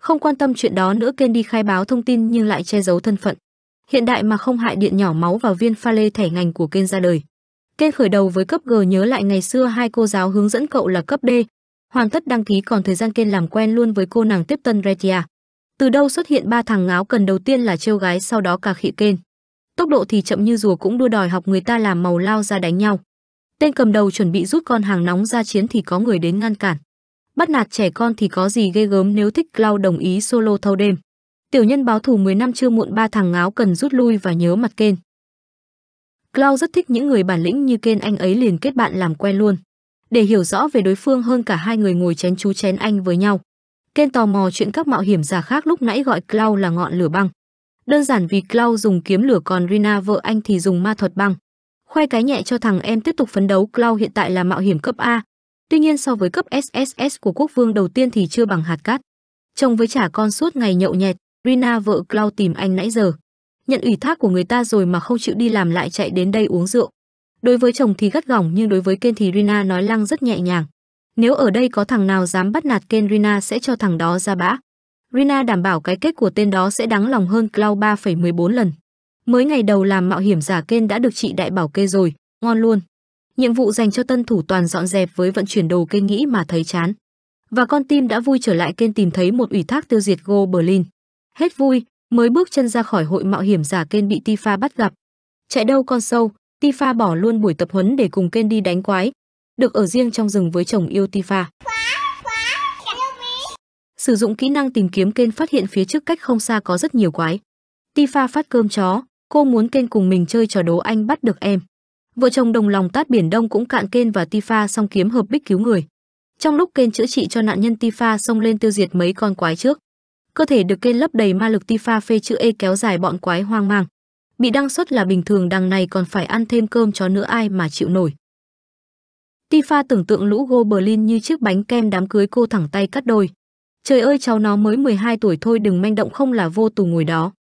Không quan tâm chuyện đó nữa Ken đi khai báo thông tin nhưng lại che giấu thân phận. Hiện đại mà không hại điện nhỏ máu vào viên pha lê thẻ ngành của Ken ra đời. Ken khởi đầu với cấp G nhớ lại ngày xưa hai cô giáo hướng dẫn cậu là cấp D. Hoàn tất đăng ký còn thời gian Ken làm quen luôn với cô nàng tiếp tân Retia. Từ đâu xuất hiện ba thằng ngáo cần đầu tiên là trêu gái sau đó cả khịa Ken tốc độ thì chậm như rùa cũng đua đòi học người ta làm màu lao ra đánh nhau. Tên cầm đầu chuẩn bị rút con hàng nóng ra chiến thì có người đến ngăn cản. Bắt nạt trẻ con thì có gì ghê gớm nếu thích lao đồng ý solo thâu đêm. Tiểu nhân báo thù 10 năm chưa muộn ba thằng ngáo cần rút lui và nhớ mặt kênh. Clau rất thích những người bản lĩnh như kênh anh ấy liền kết bạn làm quen luôn. Để hiểu rõ về đối phương hơn cả hai người ngồi chén chú chén anh với nhau. Kênh tò mò chuyện các mạo hiểm giả khác lúc nãy gọi Clau là ngọn lửa băng. Đơn giản vì Cloud dùng kiếm lửa còn Rina vợ anh thì dùng ma thuật băng. Khoe cái nhẹ cho thằng em tiếp tục phấn đấu Cloud hiện tại là mạo hiểm cấp A. Tuy nhiên so với cấp SSS của quốc vương đầu tiên thì chưa bằng hạt cát. Chồng với trả con suốt ngày nhậu nhẹt, Rina vợ Cloud tìm anh nãy giờ. Nhận ủy thác của người ta rồi mà không chịu đi làm lại chạy đến đây uống rượu. Đối với chồng thì gắt gỏng nhưng đối với Ken thì Rina nói lăng rất nhẹ nhàng. Nếu ở đây có thằng nào dám bắt nạt Ken Rina sẽ cho thằng đó ra bã. Rina đảm bảo cái kết của tên đó sẽ đáng lòng hơn Cloud 3,14 lần. Mới ngày đầu làm mạo hiểm giả kênh đã được chị đại bảo kê rồi, ngon luôn. Nhiệm vụ dành cho tân thủ toàn dọn dẹp với vận chuyển đồ kênh nghĩ mà thấy chán. Và con tim đã vui trở lại kênh tìm thấy một ủy thác tiêu diệt go Berlin. Hết vui, mới bước chân ra khỏi hội mạo hiểm giả kênh bị Tifa bắt gặp. Chạy đâu con sâu, Tifa bỏ luôn buổi tập huấn để cùng kênh đi đánh quái, được ở riêng trong rừng với chồng yêu Tifa. Sử dụng kỹ năng tìm kiếm kênh phát hiện phía trước cách không xa có rất nhiều quái. Tifa phát cơm chó, cô muốn kênh cùng mình chơi trò đố anh bắt được em. Vợ chồng đồng lòng tát biển đông cũng cạn kênh và Tifa song kiếm hợp bích cứu người. Trong lúc kênh chữa trị cho nạn nhân Tifa xông lên tiêu diệt mấy con quái trước. Cơ thể được kênh lấp đầy ma lực Tifa phê chữ E kéo dài bọn quái hoang mang. Bị đăng xuất là bình thường đằng này còn phải ăn thêm cơm chó nữa ai mà chịu nổi. Tifa tưởng tượng lũ Goblin như chiếc bánh kem đám cưới cô thẳng tay cắt đôi. Trời ơi cháu nó mới 12 tuổi thôi đừng manh động không là vô tù ngồi đó.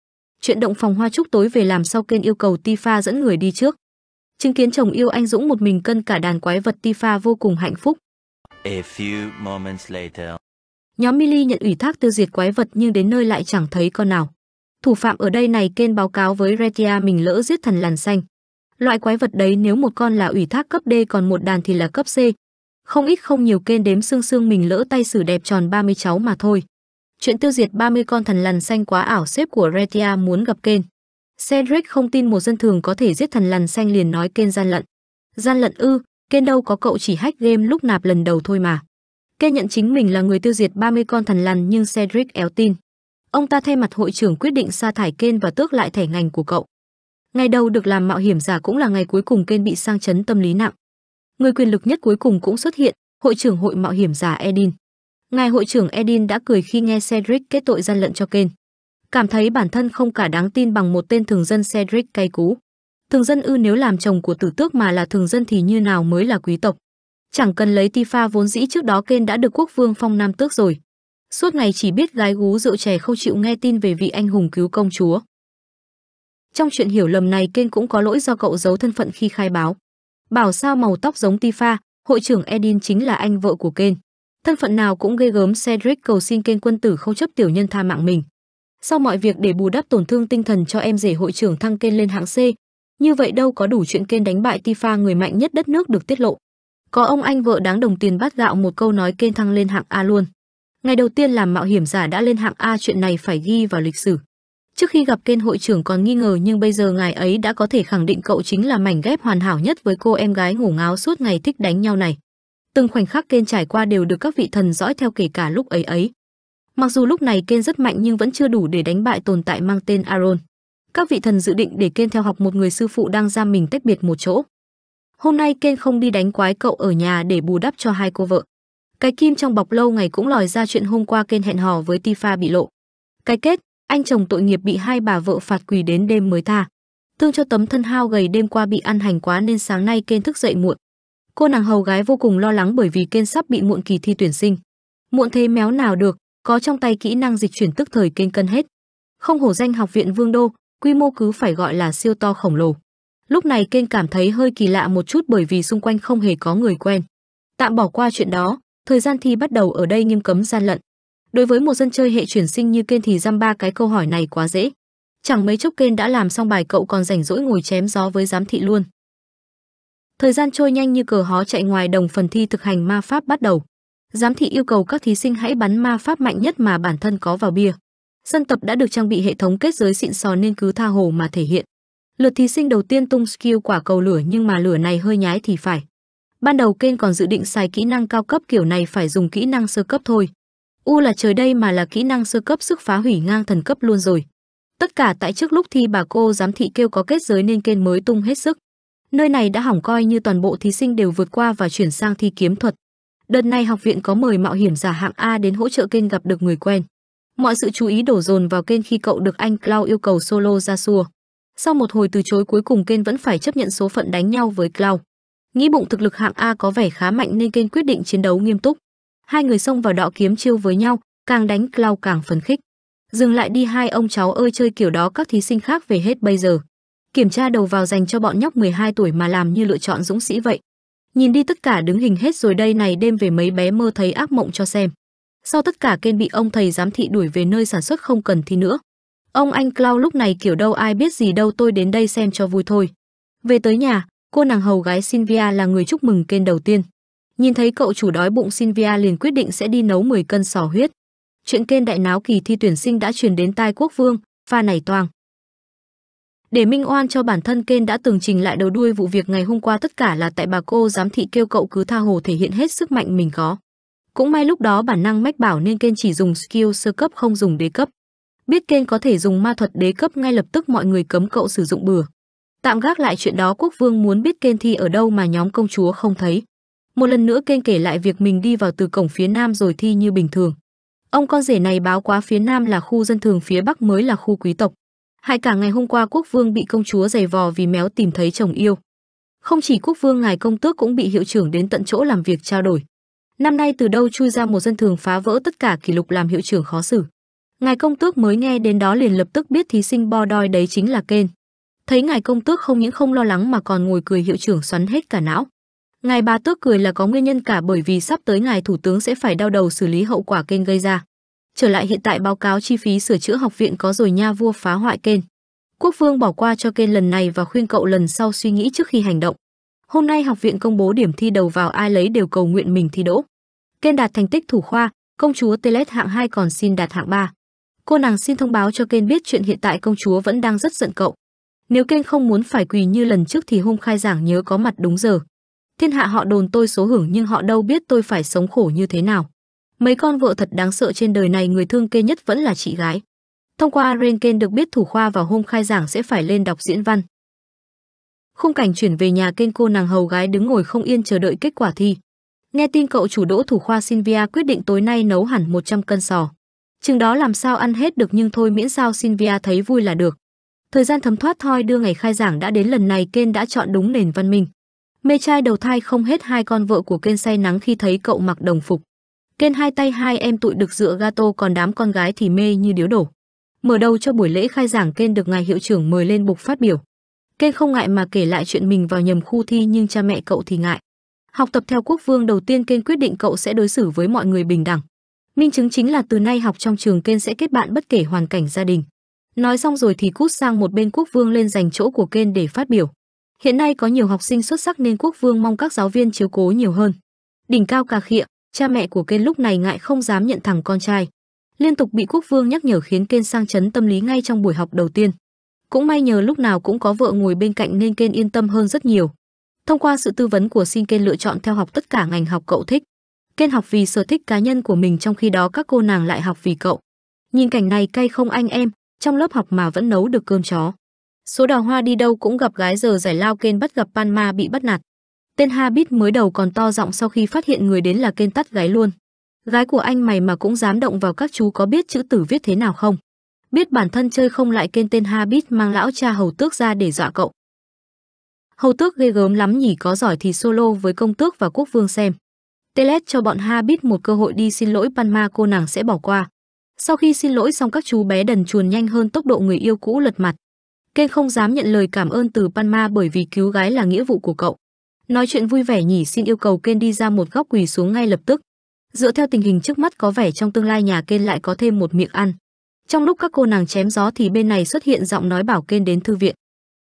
Chuyện động phòng hoa trúc tối về làm sau kênh yêu cầu Tifa dẫn người đi trước. Chứng kiến chồng yêu anh Dũng một mình cân cả đàn quái vật Tifa vô cùng hạnh phúc. A few moments later. Nhóm Millie nhận ủy thác tiêu diệt quái vật nhưng đến nơi lại chẳng thấy con nào. Thủ phạm ở đây này kênh báo cáo với Retia mình lỡ giết thần làn xanh. Loại quái vật đấy nếu một con là ủy thác cấp D còn một đàn thì là cấp C, không ít không nhiều kênh đếm xương xương mình lỡ tay xử đẹp tròn 30 cháu mà thôi. Chuyện tiêu diệt 30 con thần lằn xanh quá ảo xếp của Retia muốn gặp kênh. Cedric không tin một dân thường có thể giết thần lằn xanh liền nói kênh gian lận. Gian lận ư, kênh đâu có cậu chỉ hack game lúc nạp lần đầu thôi mà. Kênh nhận chính mình là người tiêu diệt 30 con thần lằn nhưng Cedric éo tin. Ông ta thay mặt hội trưởng quyết định sa thải kênh và tước lại thẻ ngành của cậu. Ngày đầu được làm mạo hiểm giả cũng là ngày cuối cùng kênh bị sang chấn tâm lý nặng người quyền lực nhất cuối cùng cũng xuất hiện, hội trưởng hội mạo hiểm giả Edin. Ngài hội trưởng Edin đã cười khi nghe Cedric kết tội gian lận cho Ken. Cảm thấy bản thân không cả đáng tin bằng một tên thường dân Cedric cay cú. Thường dân ư nếu làm chồng của tử tước mà là thường dân thì như nào mới là quý tộc. Chẳng cần lấy Tifa vốn dĩ trước đó Ken đã được quốc vương phong nam tước rồi. Suốt ngày chỉ biết gái gú rượu chè không chịu nghe tin về vị anh hùng cứu công chúa. Trong chuyện hiểu lầm này Ken cũng có lỗi do cậu giấu thân phận khi khai báo. Bảo sao màu tóc giống Tifa, hội trưởng Edin chính là anh vợ của Ken. Thân phận nào cũng ghê gớm Cedric cầu xin Ken quân tử không chấp tiểu nhân tha mạng mình. Sau mọi việc để bù đắp tổn thương tinh thần cho em rể hội trưởng thăng Ken lên hạng C, như vậy đâu có đủ chuyện Ken đánh bại Tifa người mạnh nhất đất nước được tiết lộ. Có ông anh vợ đáng đồng tiền bát gạo một câu nói Ken thăng lên hạng A luôn. Ngày đầu tiên làm mạo hiểm giả đã lên hạng A chuyện này phải ghi vào lịch sử. Trước khi gặp kênh hội trưởng còn nghi ngờ nhưng bây giờ ngài ấy đã có thể khẳng định cậu chính là mảnh ghép hoàn hảo nhất với cô em gái ngủ ngáo suốt ngày thích đánh nhau này. Từng khoảnh khắc kênh trải qua đều được các vị thần dõi theo kể cả lúc ấy ấy. Mặc dù lúc này kênh rất mạnh nhưng vẫn chưa đủ để đánh bại tồn tại mang tên Aaron. Các vị thần dự định để kênh theo học một người sư phụ đang giam mình tách biệt một chỗ. Hôm nay kênh không đi đánh quái cậu ở nhà để bù đắp cho hai cô vợ. Cái kim trong bọc lâu ngày cũng lòi ra chuyện hôm qua kênh hẹn hò với Tifa bị lộ. Cái kết, anh chồng tội nghiệp bị hai bà vợ phạt quỳ đến đêm mới tha. Thương cho tấm thân hao gầy đêm qua bị ăn hành quá nên sáng nay Ken thức dậy muộn. Cô nàng hầu gái vô cùng lo lắng bởi vì Ken sắp bị muộn kỳ thi tuyển sinh. Muộn thế méo nào được, có trong tay kỹ năng dịch chuyển tức thời Ken cân hết. Không hổ danh học viện Vương Đô, quy mô cứ phải gọi là siêu to khổng lồ. Lúc này Ken cảm thấy hơi kỳ lạ một chút bởi vì xung quanh không hề có người quen. Tạm bỏ qua chuyện đó, thời gian thi bắt đầu ở đây nghiêm cấm gian lận. Đối với một dân chơi hệ chuyển sinh như Ken thì dăm ba cái câu hỏi này quá dễ. Chẳng mấy chốc Ken đã làm xong bài cậu còn rảnh rỗi ngồi chém gió với giám thị luôn. Thời gian trôi nhanh như cờ hó chạy ngoài đồng phần thi thực hành ma pháp bắt đầu. Giám thị yêu cầu các thí sinh hãy bắn ma pháp mạnh nhất mà bản thân có vào bia. Dân tập đã được trang bị hệ thống kết giới xịn sò nên cứ tha hồ mà thể hiện. Lượt thí sinh đầu tiên tung skill quả cầu lửa nhưng mà lửa này hơi nhái thì phải. Ban đầu Ken còn dự định xài kỹ năng cao cấp kiểu này phải dùng kỹ năng sơ cấp thôi. U là trời đây mà là kỹ năng sơ cấp sức phá hủy ngang thần cấp luôn rồi. Tất cả tại trước lúc thi bà cô giám thị kêu có kết giới nên kên mới tung hết sức. Nơi này đã hỏng coi như toàn bộ thí sinh đều vượt qua và chuyển sang thi kiếm thuật. Đợt này học viện có mời mạo hiểm giả hạng A đến hỗ trợ kên gặp được người quen. Mọi sự chú ý đổ dồn vào kên khi cậu được anh Cloud yêu cầu solo ra xua. Sau một hồi từ chối cuối cùng kên vẫn phải chấp nhận số phận đánh nhau với Cloud. Nghĩ bụng thực lực hạng A có vẻ khá mạnh nên kên quyết định chiến đấu nghiêm túc hai người xông vào đọ kiếm chiêu với nhau càng đánh clau càng phấn khích dừng lại đi hai ông cháu ơi chơi kiểu đó các thí sinh khác về hết bây giờ kiểm tra đầu vào dành cho bọn nhóc 12 tuổi mà làm như lựa chọn dũng sĩ vậy nhìn đi tất cả đứng hình hết rồi đây này đêm về mấy bé mơ thấy ác mộng cho xem sau tất cả kên bị ông thầy giám thị đuổi về nơi sản xuất không cần thi nữa ông anh clau lúc này kiểu đâu ai biết gì đâu tôi đến đây xem cho vui thôi về tới nhà cô nàng hầu gái Sylvia là người chúc mừng kênh đầu tiên Nhìn thấy cậu chủ đói bụng Sylvia liền quyết định sẽ đi nấu 10 cân sò huyết. Chuyện kênh đại náo kỳ thi tuyển sinh đã truyền đến tai quốc vương, pha này toang. Để minh oan cho bản thân kênh đã từng trình lại đầu đuôi vụ việc ngày hôm qua tất cả là tại bà cô giám thị kêu cậu cứ tha hồ thể hiện hết sức mạnh mình có. Cũng may lúc đó bản năng mách bảo nên kênh chỉ dùng skill sơ cấp không dùng đế cấp. Biết kênh có thể dùng ma thuật đế cấp ngay lập tức mọi người cấm cậu sử dụng bừa. Tạm gác lại chuyện đó quốc vương muốn biết kênh thi ở đâu mà nhóm công chúa không thấy một lần nữa kênh kể lại việc mình đi vào từ cổng phía nam rồi thi như bình thường. Ông con rể này báo quá phía nam là khu dân thường phía bắc mới là khu quý tộc. Hai cả ngày hôm qua quốc vương bị công chúa giày vò vì méo tìm thấy chồng yêu. Không chỉ quốc vương ngài công tước cũng bị hiệu trưởng đến tận chỗ làm việc trao đổi. Năm nay từ đâu chui ra một dân thường phá vỡ tất cả kỷ lục làm hiệu trưởng khó xử. Ngài công tước mới nghe đến đó liền lập tức biết thí sinh bo đoi đấy chính là kên Thấy ngài công tước không những không lo lắng mà còn ngồi cười hiệu trưởng xoắn hết cả não. Ngài bà tước cười là có nguyên nhân cả bởi vì sắp tới ngài thủ tướng sẽ phải đau đầu xử lý hậu quả kênh gây ra. Trở lại hiện tại báo cáo chi phí sửa chữa học viện có rồi nha vua phá hoại kênh. Quốc vương bỏ qua cho kênh lần này và khuyên cậu lần sau suy nghĩ trước khi hành động. Hôm nay học viện công bố điểm thi đầu vào ai lấy đều cầu nguyện mình thi đỗ. Kênh đạt thành tích thủ khoa, công chúa Telet hạng 2 còn xin đạt hạng 3. Cô nàng xin thông báo cho kênh biết chuyện hiện tại công chúa vẫn đang rất giận cậu. Nếu kênh không muốn phải quỳ như lần trước thì hôm khai giảng nhớ có mặt đúng giờ. Thiên hạ họ đồn tôi số hưởng nhưng họ đâu biết tôi phải sống khổ như thế nào. Mấy con vợ thật đáng sợ trên đời này người thương kê nhất vẫn là chị gái. Thông qua Arenken được biết thủ khoa vào hôm khai giảng sẽ phải lên đọc diễn văn. Khung cảnh chuyển về nhà kênh cô nàng hầu gái đứng ngồi không yên chờ đợi kết quả thi. Nghe tin cậu chủ đỗ thủ khoa Sylvia quyết định tối nay nấu hẳn 100 cân sò. Chừng đó làm sao ăn hết được nhưng thôi miễn sao Sylvia thấy vui là được. Thời gian thấm thoát thoi đưa ngày khai giảng đã đến lần này Ken đã chọn đúng nền văn minh. Mê trai đầu thai không hết hai con vợ của Ken say nắng khi thấy cậu mặc đồng phục. Ken hai tay hai em tụi được dựa gato còn đám con gái thì mê như điếu đổ. Mở đầu cho buổi lễ khai giảng Ken được ngài hiệu trưởng mời lên bục phát biểu. Ken không ngại mà kể lại chuyện mình vào nhầm khu thi nhưng cha mẹ cậu thì ngại. Học tập theo quốc vương đầu tiên Ken quyết định cậu sẽ đối xử với mọi người bình đẳng. Minh chứng chính là từ nay học trong trường Ken sẽ kết bạn bất kể hoàn cảnh gia đình. Nói xong rồi thì cút sang một bên quốc vương lên giành chỗ của Ken để phát biểu. Hiện nay có nhiều học sinh xuất sắc nên quốc vương mong các giáo viên chiếu cố nhiều hơn. Đỉnh cao cà khịa, cha mẹ của Ken lúc này ngại không dám nhận thẳng con trai. Liên tục bị quốc vương nhắc nhở khiến Ken sang chấn tâm lý ngay trong buổi học đầu tiên. Cũng may nhờ lúc nào cũng có vợ ngồi bên cạnh nên Ken yên tâm hơn rất nhiều. Thông qua sự tư vấn của xin Ken lựa chọn theo học tất cả ngành học cậu thích. Ken học vì sở thích cá nhân của mình trong khi đó các cô nàng lại học vì cậu. Nhìn cảnh này cay không anh em, trong lớp học mà vẫn nấu được cơm chó. Số đào hoa đi đâu cũng gặp gái giờ giải lao kênh bắt gặp Panma bị bắt nạt. Tên Habit mới đầu còn to giọng sau khi phát hiện người đến là kênh tắt gái luôn. Gái của anh mày mà cũng dám động vào các chú có biết chữ tử viết thế nào không? Biết bản thân chơi không lại kênh tên Habit mang lão cha hầu tước ra để dọa cậu. Hầu tước ghê gớm lắm nhỉ có giỏi thì solo với công tước và quốc vương xem. Telet cho bọn Habit một cơ hội đi xin lỗi Panma cô nàng sẽ bỏ qua. Sau khi xin lỗi xong các chú bé đần chuồn nhanh hơn tốc độ người yêu cũ lật mặt. Ken không dám nhận lời cảm ơn từ Panma bởi vì cứu gái là nghĩa vụ của cậu. Nói chuyện vui vẻ nhỉ xin yêu cầu Ken đi ra một góc quỳ xuống ngay lập tức. Dựa theo tình hình trước mắt có vẻ trong tương lai nhà Ken lại có thêm một miệng ăn. Trong lúc các cô nàng chém gió thì bên này xuất hiện giọng nói bảo Ken đến thư viện.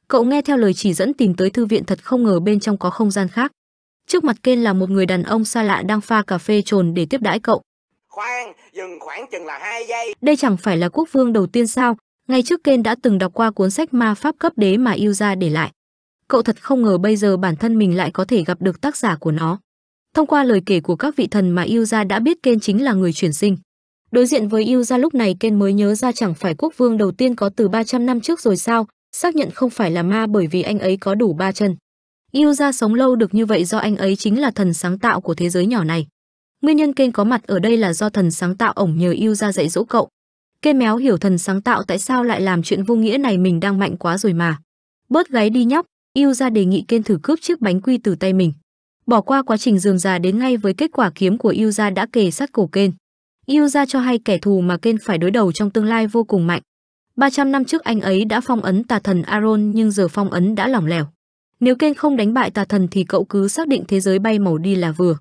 Cậu nghe theo lời chỉ dẫn tìm tới thư viện thật không ngờ bên trong có không gian khác. Trước mặt Ken là một người đàn ông xa lạ đang pha cà phê trồn để tiếp đãi cậu. Khoan, dừng khoảng chừng là hai giây. Đây chẳng phải là quốc vương đầu tiên sao, ngay trước Ken đã từng đọc qua cuốn sách ma pháp cấp đế mà Yuza để lại. Cậu thật không ngờ bây giờ bản thân mình lại có thể gặp được tác giả của nó. Thông qua lời kể của các vị thần mà Yuza đã biết Ken chính là người chuyển sinh. Đối diện với Yuza lúc này Ken mới nhớ ra chẳng phải quốc vương đầu tiên có từ 300 năm trước rồi sao, xác nhận không phải là ma bởi vì anh ấy có đủ ba chân. Yuza sống lâu được như vậy do anh ấy chính là thần sáng tạo của thế giới nhỏ này. Nguyên nhân Ken có mặt ở đây là do thần sáng tạo ổng nhờ Yuza dạy dỗ cậu. Kê méo hiểu thần sáng tạo tại sao lại làm chuyện vô nghĩa này mình đang mạnh quá rồi mà. Bớt gáy đi nhóc, yêu ra đề nghị Ken thử cướp chiếc bánh quy từ tay mình. Bỏ qua quá trình dườm già đến ngay với kết quả kiếm của yêu ra đã kề sát cổ Ken. Yêu ra cho hay kẻ thù mà Ken phải đối đầu trong tương lai vô cùng mạnh. 300 năm trước anh ấy đã phong ấn tà thần Aaron nhưng giờ phong ấn đã lỏng lẻo. Nếu Ken không đánh bại tà thần thì cậu cứ xác định thế giới bay màu đi là vừa.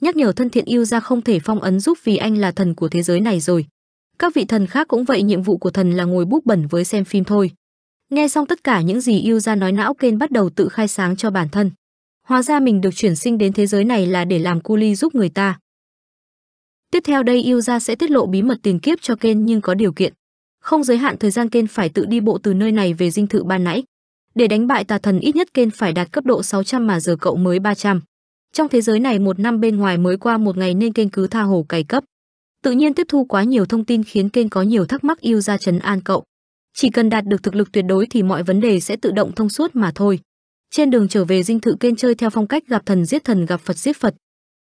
Nhắc nhở thân thiện yêu ra không thể phong ấn giúp vì anh là thần của thế giới này rồi. Các vị thần khác cũng vậy, nhiệm vụ của thần là ngồi bút bẩn với xem phim thôi. Nghe xong tất cả những gì yêu ra nói não kên bắt đầu tự khai sáng cho bản thân. Hóa ra mình được chuyển sinh đến thế giới này là để làm cu ly giúp người ta. Tiếp theo đây yêu ra sẽ tiết lộ bí mật tiền kiếp cho kên nhưng có điều kiện. Không giới hạn thời gian kên phải tự đi bộ từ nơi này về dinh thự ban nãy. Để đánh bại tà thần ít nhất kên phải đạt cấp độ 600 mà giờ cậu mới 300. Trong thế giới này một năm bên ngoài mới qua một ngày nên kênh cứ tha hồ cày cấp. Tự nhiên tiếp thu quá nhiều thông tin khiến kênh có nhiều thắc mắc yêu ra trấn an cậu. Chỉ cần đạt được thực lực tuyệt đối thì mọi vấn đề sẽ tự động thông suốt mà thôi. Trên đường trở về dinh thự kênh chơi theo phong cách gặp thần giết thần gặp Phật giết Phật.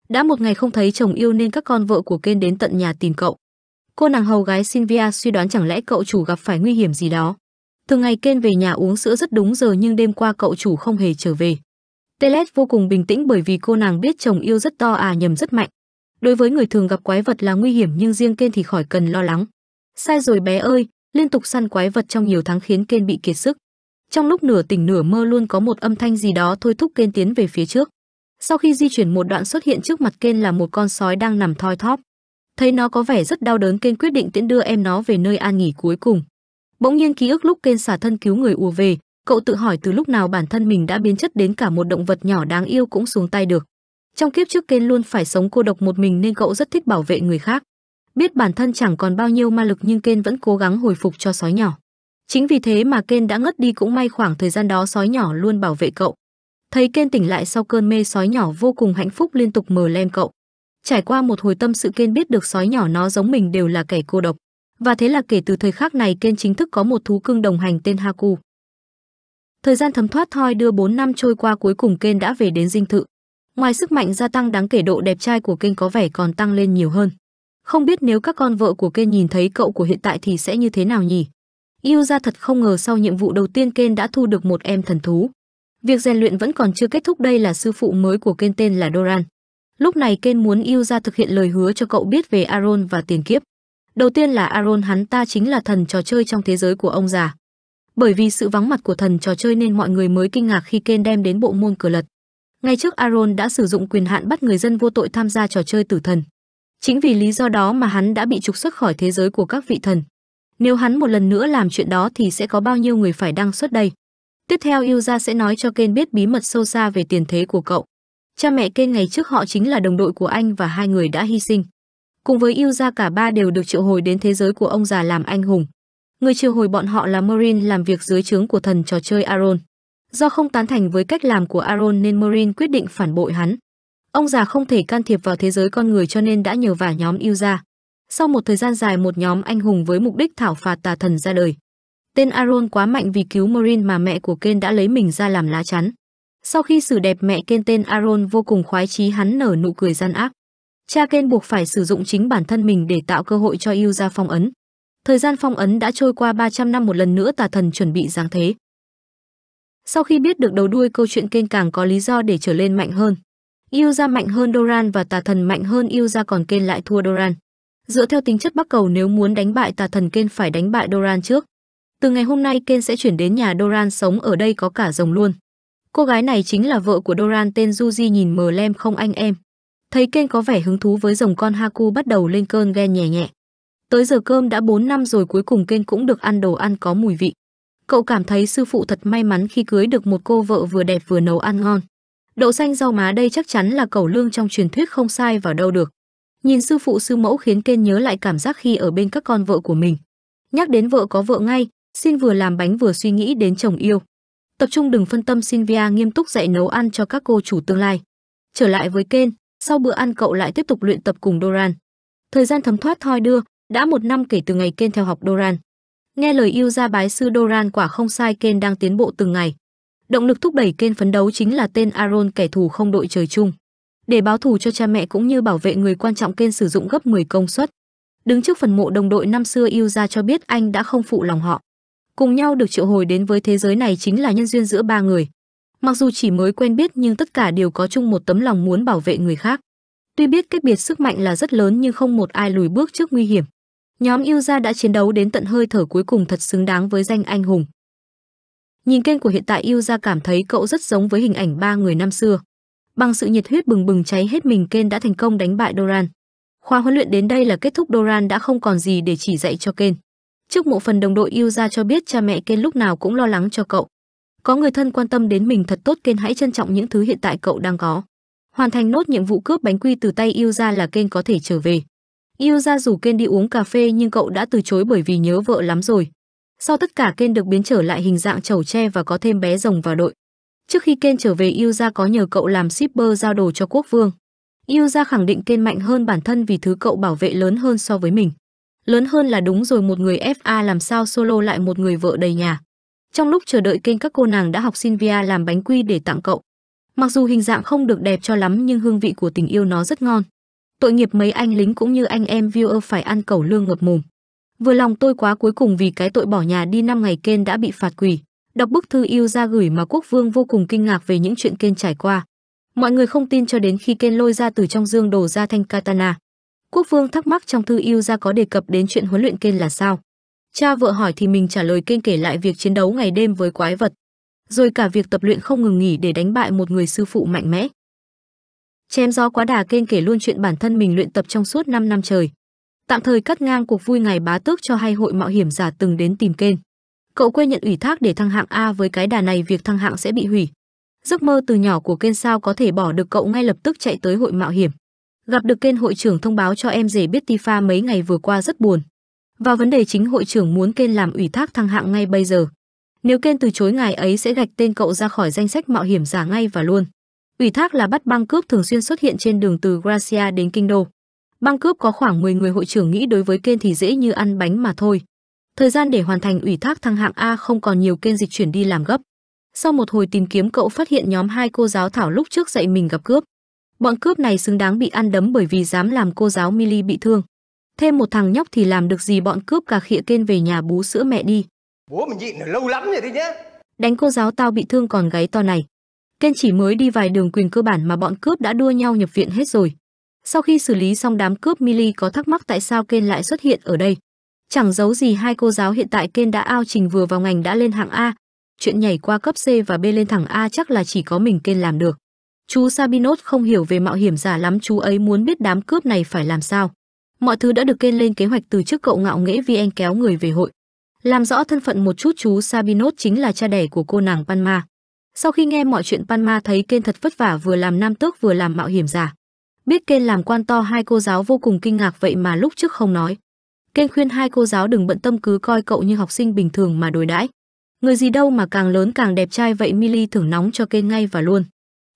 Đã một ngày không thấy chồng yêu nên các con vợ của kênh đến tận nhà tìm cậu. Cô nàng hầu gái Sylvia suy đoán chẳng lẽ cậu chủ gặp phải nguy hiểm gì đó. Thường ngày Ken về nhà uống sữa rất đúng giờ nhưng đêm qua cậu chủ không hề trở về. Telet vô cùng bình tĩnh bởi vì cô nàng biết chồng yêu rất to à nhầm rất mạnh. Đối với người thường gặp quái vật là nguy hiểm nhưng riêng Ken thì khỏi cần lo lắng. Sai rồi bé ơi, liên tục săn quái vật trong nhiều tháng khiến Ken bị kiệt sức. Trong lúc nửa tỉnh nửa mơ luôn có một âm thanh gì đó thôi thúc Ken tiến về phía trước. Sau khi di chuyển một đoạn xuất hiện trước mặt Ken là một con sói đang nằm thoi thóp. Thấy nó có vẻ rất đau đớn Ken quyết định tiễn đưa em nó về nơi an nghỉ cuối cùng. Bỗng nhiên ký ức lúc Ken xả thân cứu người ùa về, cậu tự hỏi từ lúc nào bản thân mình đã biến chất đến cả một động vật nhỏ đáng yêu cũng xuống tay được. Trong kiếp trước Ken luôn phải sống cô độc một mình nên cậu rất thích bảo vệ người khác. Biết bản thân chẳng còn bao nhiêu ma lực nhưng Ken vẫn cố gắng hồi phục cho sói nhỏ. Chính vì thế mà Ken đã ngất đi cũng may khoảng thời gian đó sói nhỏ luôn bảo vệ cậu. Thấy Ken tỉnh lại sau cơn mê sói nhỏ vô cùng hạnh phúc liên tục mờ lem cậu. Trải qua một hồi tâm sự Ken biết được sói nhỏ nó giống mình đều là kẻ cô độc. Và thế là kể từ thời khắc này Ken chính thức có một thú cưng đồng hành tên Haku. Thời gian thấm thoát thoi đưa 4 năm trôi qua cuối cùng Ken đã về đến dinh thự. Ngoài sức mạnh gia tăng đáng kể độ đẹp trai của kênh có vẻ còn tăng lên nhiều hơn. Không biết nếu các con vợ của kênh nhìn thấy cậu của hiện tại thì sẽ như thế nào nhỉ? Yêu ra thật không ngờ sau nhiệm vụ đầu tiên kênh đã thu được một em thần thú. Việc rèn luyện vẫn còn chưa kết thúc đây là sư phụ mới của kênh tên là Doran. Lúc này kênh muốn yêu ra thực hiện lời hứa cho cậu biết về Aaron và tiền kiếp. Đầu tiên là Aaron hắn ta chính là thần trò chơi trong thế giới của ông già. Bởi vì sự vắng mặt của thần trò chơi nên mọi người mới kinh ngạc khi kênh đem đến bộ môn cửa lật. Ngay trước Aaron đã sử dụng quyền hạn bắt người dân vô tội tham gia trò chơi tử thần. Chính vì lý do đó mà hắn đã bị trục xuất khỏi thế giới của các vị thần. Nếu hắn một lần nữa làm chuyện đó thì sẽ có bao nhiêu người phải đăng xuất đây. Tiếp theo Ilza sẽ nói cho Ken biết bí mật sâu xa về tiền thế của cậu. Cha mẹ Ken ngày trước họ chính là đồng đội của anh và hai người đã hy sinh. Cùng với Ilza cả ba đều được triệu hồi đến thế giới của ông già làm anh hùng. Người triệu hồi bọn họ là Marine làm việc dưới trướng của thần trò chơi Aaron. Do không tán thành với cách làm của Aaron nên Morin quyết định phản bội hắn. Ông già không thể can thiệp vào thế giới con người cho nên đã nhờ vả nhóm yêu ra. Sau một thời gian dài một nhóm anh hùng với mục đích thảo phạt tà thần ra đời. Tên Aaron quá mạnh vì cứu Morin mà mẹ của Ken đã lấy mình ra làm lá chắn. Sau khi xử đẹp mẹ Ken tên Aaron vô cùng khoái chí hắn nở nụ cười gian ác. Cha Ken buộc phải sử dụng chính bản thân mình để tạo cơ hội cho yêu ra phong ấn. Thời gian phong ấn đã trôi qua 300 năm một lần nữa tà thần chuẩn bị giáng thế. Sau khi biết được đầu đuôi câu chuyện kênh càng có lý do để trở lên mạnh hơn. Yêu ra mạnh hơn Doran và tà thần mạnh hơn yêu ra còn kênh lại thua Doran. Dựa theo tính chất bắc cầu nếu muốn đánh bại tà thần kênh phải đánh bại Doran trước. Từ ngày hôm nay kênh sẽ chuyển đến nhà Doran sống ở đây có cả rồng luôn. Cô gái này chính là vợ của Doran tên Juji nhìn mờ lem không anh em. Thấy kênh có vẻ hứng thú với rồng con Haku bắt đầu lên cơn ghen nhẹ nhẹ. Tới giờ cơm đã 4 năm rồi cuối cùng kênh cũng được ăn đồ ăn có mùi vị. Cậu cảm thấy sư phụ thật may mắn khi cưới được một cô vợ vừa đẹp vừa nấu ăn ngon. Đậu xanh rau má đây chắc chắn là cẩu lương trong truyền thuyết không sai vào đâu được. Nhìn sư phụ sư mẫu khiến Ken nhớ lại cảm giác khi ở bên các con vợ của mình. Nhắc đến vợ có vợ ngay, xin vừa làm bánh vừa suy nghĩ đến chồng yêu. Tập trung đừng phân tâm Sylvia nghiêm túc dạy nấu ăn cho các cô chủ tương lai. Trở lại với Ken, sau bữa ăn cậu lại tiếp tục luyện tập cùng Doran. Thời gian thấm thoát thoi đưa, đã một năm kể từ ngày Ken theo học Doran. Nghe lời yêu gia bái sư Doran quả không sai Ken đang tiến bộ từng ngày. Động lực thúc đẩy Ken phấn đấu chính là tên Aaron kẻ thù không đội trời chung. Để báo thù cho cha mẹ cũng như bảo vệ người quan trọng Ken sử dụng gấp 10 công suất. Đứng trước phần mộ đồng đội năm xưa yêu gia cho biết anh đã không phụ lòng họ. Cùng nhau được triệu hồi đến với thế giới này chính là nhân duyên giữa ba người. Mặc dù chỉ mới quen biết nhưng tất cả đều có chung một tấm lòng muốn bảo vệ người khác. Tuy biết cách biệt sức mạnh là rất lớn nhưng không một ai lùi bước trước nguy hiểm. Nhóm yêu gia đã chiến đấu đến tận hơi thở cuối cùng thật xứng đáng với danh anh hùng. Nhìn kênh của hiện tại yêu gia cảm thấy cậu rất giống với hình ảnh ba người năm xưa. Bằng sự nhiệt huyết bừng bừng cháy hết mình kênh đã thành công đánh bại Doran. Khóa huấn luyện đến đây là kết thúc Doran đã không còn gì để chỉ dạy cho kênh. Trước mộ phần đồng đội yêu gia cho biết cha mẹ kênh lúc nào cũng lo lắng cho cậu. Có người thân quan tâm đến mình thật tốt kênh hãy trân trọng những thứ hiện tại cậu đang có. Hoàn thành nốt nhiệm vụ cướp bánh quy từ tay yêu gia là kênh có thể trở về. Yêu ra rủ Ken đi uống cà phê nhưng cậu đã từ chối bởi vì nhớ vợ lắm rồi. Sau tất cả Ken được biến trở lại hình dạng chầu tre và có thêm bé rồng vào đội. Trước khi Ken trở về Yêu ra có nhờ cậu làm shipper giao đồ cho quốc vương. Yêu ra khẳng định Ken mạnh hơn bản thân vì thứ cậu bảo vệ lớn hơn so với mình. Lớn hơn là đúng rồi một người FA làm sao solo lại một người vợ đầy nhà. Trong lúc chờ đợi kênh các cô nàng đã học Sylvia làm bánh quy để tặng cậu. Mặc dù hình dạng không được đẹp cho lắm nhưng hương vị của tình yêu nó rất ngon. Tội nghiệp mấy anh lính cũng như anh em viewer phải ăn cẩu lương ngập mồm. Vừa lòng tôi quá cuối cùng vì cái tội bỏ nhà đi năm ngày kên đã bị phạt quỷ. Đọc bức thư yêu ra gửi mà quốc vương vô cùng kinh ngạc về những chuyện kên trải qua. Mọi người không tin cho đến khi kên lôi ra từ trong dương đồ ra thanh katana. Quốc vương thắc mắc trong thư yêu ra có đề cập đến chuyện huấn luyện kên là sao. Cha vợ hỏi thì mình trả lời kên kể lại việc chiến đấu ngày đêm với quái vật. Rồi cả việc tập luyện không ngừng nghỉ để đánh bại một người sư phụ mạnh mẽ. Chém gió quá đà kênh kể luôn chuyện bản thân mình luyện tập trong suốt 5 năm trời. Tạm thời cắt ngang cuộc vui ngày bá tước cho hai hội mạo hiểm giả từng đến tìm kênh. Cậu quên nhận ủy thác để thăng hạng A với cái đà này việc thăng hạng sẽ bị hủy. Giấc mơ từ nhỏ của kênh sao có thể bỏ được cậu ngay lập tức chạy tới hội mạo hiểm. Gặp được kênh hội trưởng thông báo cho em rể biết Tifa mấy ngày vừa qua rất buồn. Và vấn đề chính hội trưởng muốn kênh làm ủy thác thăng hạng ngay bây giờ. Nếu kênh từ chối ngài ấy sẽ gạch tên cậu ra khỏi danh sách mạo hiểm giả ngay và luôn. Ủy thác là bắt băng cướp thường xuyên xuất hiện trên đường từ Gracia đến Kinh Đô. Băng cướp có khoảng 10 người hội trưởng nghĩ đối với kênh thì dễ như ăn bánh mà thôi. Thời gian để hoàn thành ủy thác thăng hạng A không còn nhiều kênh dịch chuyển đi làm gấp. Sau một hồi tìm kiếm cậu phát hiện nhóm hai cô giáo Thảo lúc trước dạy mình gặp cướp. Bọn cướp này xứng đáng bị ăn đấm bởi vì dám làm cô giáo Milly bị thương. Thêm một thằng nhóc thì làm được gì bọn cướp cà khịa kênh về nhà bú sữa mẹ đi. Bố mình nhịn lâu lắm rồi đấy nhá. Đánh cô giáo tao bị thương còn gáy to này. Ken chỉ mới đi vài đường quyền cơ bản mà bọn cướp đã đua nhau nhập viện hết rồi. Sau khi xử lý xong đám cướp Millie có thắc mắc tại sao Ken lại xuất hiện ở đây. Chẳng giấu gì hai cô giáo hiện tại Ken đã ao trình vừa vào ngành đã lên hạng A. Chuyện nhảy qua cấp C và B lên thẳng A chắc là chỉ có mình Ken làm được. Chú Sabinot không hiểu về mạo hiểm giả lắm chú ấy muốn biết đám cướp này phải làm sao. Mọi thứ đã được Ken lên kế hoạch từ trước cậu ngạo nghễ vì anh kéo người về hội. Làm rõ thân phận một chút chú Sabinot chính là cha đẻ của cô nàng Panma. Sau khi nghe mọi chuyện Panma thấy Ken thật vất vả vừa làm nam tước vừa làm mạo hiểm giả. Biết Ken làm quan to hai cô giáo vô cùng kinh ngạc vậy mà lúc trước không nói. Ken khuyên hai cô giáo đừng bận tâm cứ coi cậu như học sinh bình thường mà đối đãi. Người gì đâu mà càng lớn càng đẹp trai vậy Milly thưởng nóng cho Ken ngay và luôn.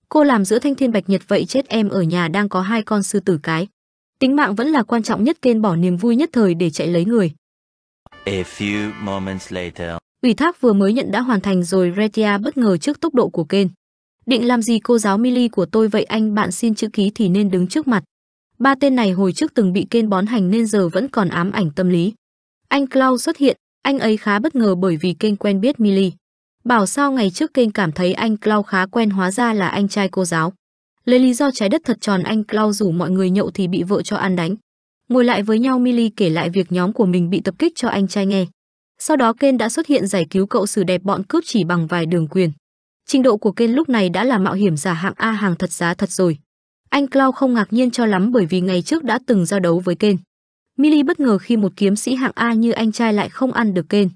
Cô làm giữa thanh thiên bạch nhật vậy chết em ở nhà đang có hai con sư tử cái. Tính mạng vẫn là quan trọng nhất Ken bỏ niềm vui nhất thời để chạy lấy người. A few moments later. Ủy thác vừa mới nhận đã hoàn thành rồi Retia bất ngờ trước tốc độ của Ken. Định làm gì cô giáo Milly của tôi vậy anh bạn xin chữ ký thì nên đứng trước mặt. Ba tên này hồi trước từng bị Ken bón hành nên giờ vẫn còn ám ảnh tâm lý. Anh Cloud xuất hiện, anh ấy khá bất ngờ bởi vì Ken quen biết Milly. Bảo sao ngày trước Ken cảm thấy anh Cloud khá quen hóa ra là anh trai cô giáo. Lấy lý do trái đất thật tròn anh Cloud rủ mọi người nhậu thì bị vợ cho ăn đánh. Ngồi lại với nhau Milly kể lại việc nhóm của mình bị tập kích cho anh trai nghe. Sau đó Ken đã xuất hiện giải cứu cậu xử đẹp bọn cướp chỉ bằng vài đường quyền. Trình độ của Ken lúc này đã là mạo hiểm giả hạng A hàng thật giá thật rồi. Anh Cloud không ngạc nhiên cho lắm bởi vì ngày trước đã từng giao đấu với Ken. Millie bất ngờ khi một kiếm sĩ hạng A như anh trai lại không ăn được Ken.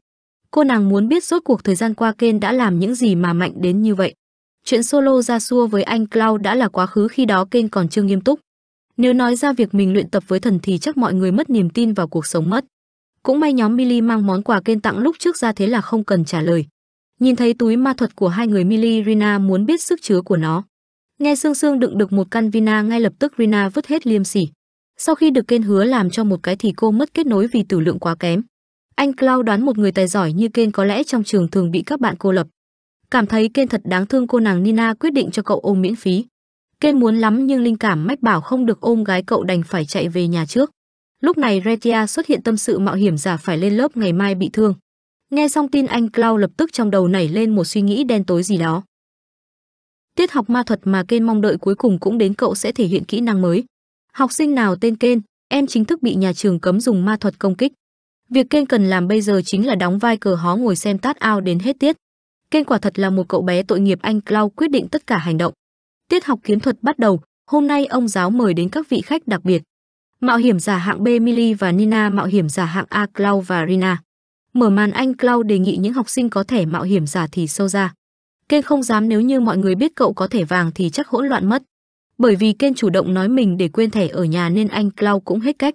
Cô nàng muốn biết rốt cuộc thời gian qua Ken đã làm những gì mà mạnh đến như vậy. Chuyện solo ra xua với anh Cloud đã là quá khứ khi đó Ken còn chưa nghiêm túc. Nếu nói ra việc mình luyện tập với thần thì chắc mọi người mất niềm tin vào cuộc sống mất. Cũng may nhóm Milly mang món quà kên tặng lúc trước ra thế là không cần trả lời. Nhìn thấy túi ma thuật của hai người Milly Rina muốn biết sức chứa của nó. Nghe Sương Sương đựng được một căn Vina ngay lập tức Rina vứt hết liêm sỉ. Sau khi được kên hứa làm cho một cái thì cô mất kết nối vì tử lượng quá kém. Anh Cloud đoán một người tài giỏi như Ken có lẽ trong trường thường bị các bạn cô lập. Cảm thấy Ken thật đáng thương cô nàng Nina quyết định cho cậu ôm miễn phí. Ken muốn lắm nhưng linh cảm mách bảo không được ôm gái cậu đành phải chạy về nhà trước. Lúc này Retia xuất hiện tâm sự mạo hiểm giả phải lên lớp ngày mai bị thương. Nghe xong tin anh Cloud lập tức trong đầu nảy lên một suy nghĩ đen tối gì đó. Tiết học ma thuật mà Ken mong đợi cuối cùng cũng đến cậu sẽ thể hiện kỹ năng mới. Học sinh nào tên Ken, em chính thức bị nhà trường cấm dùng ma thuật công kích. Việc Ken cần làm bây giờ chính là đóng vai cờ hó ngồi xem tát ao đến hết tiết. Ken quả thật là một cậu bé tội nghiệp anh Cloud quyết định tất cả hành động. Tiết học kiếm thuật bắt đầu, hôm nay ông giáo mời đến các vị khách đặc biệt. Mạo hiểm giả hạng B Millie và Nina mạo hiểm giả hạng A Clau và Rina. Mở màn anh Clau đề nghị những học sinh có thể mạo hiểm giả thì sâu ra. Ken không dám nếu như mọi người biết cậu có thể vàng thì chắc hỗn loạn mất. Bởi vì Ken chủ động nói mình để quên thẻ ở nhà nên anh Clau cũng hết cách.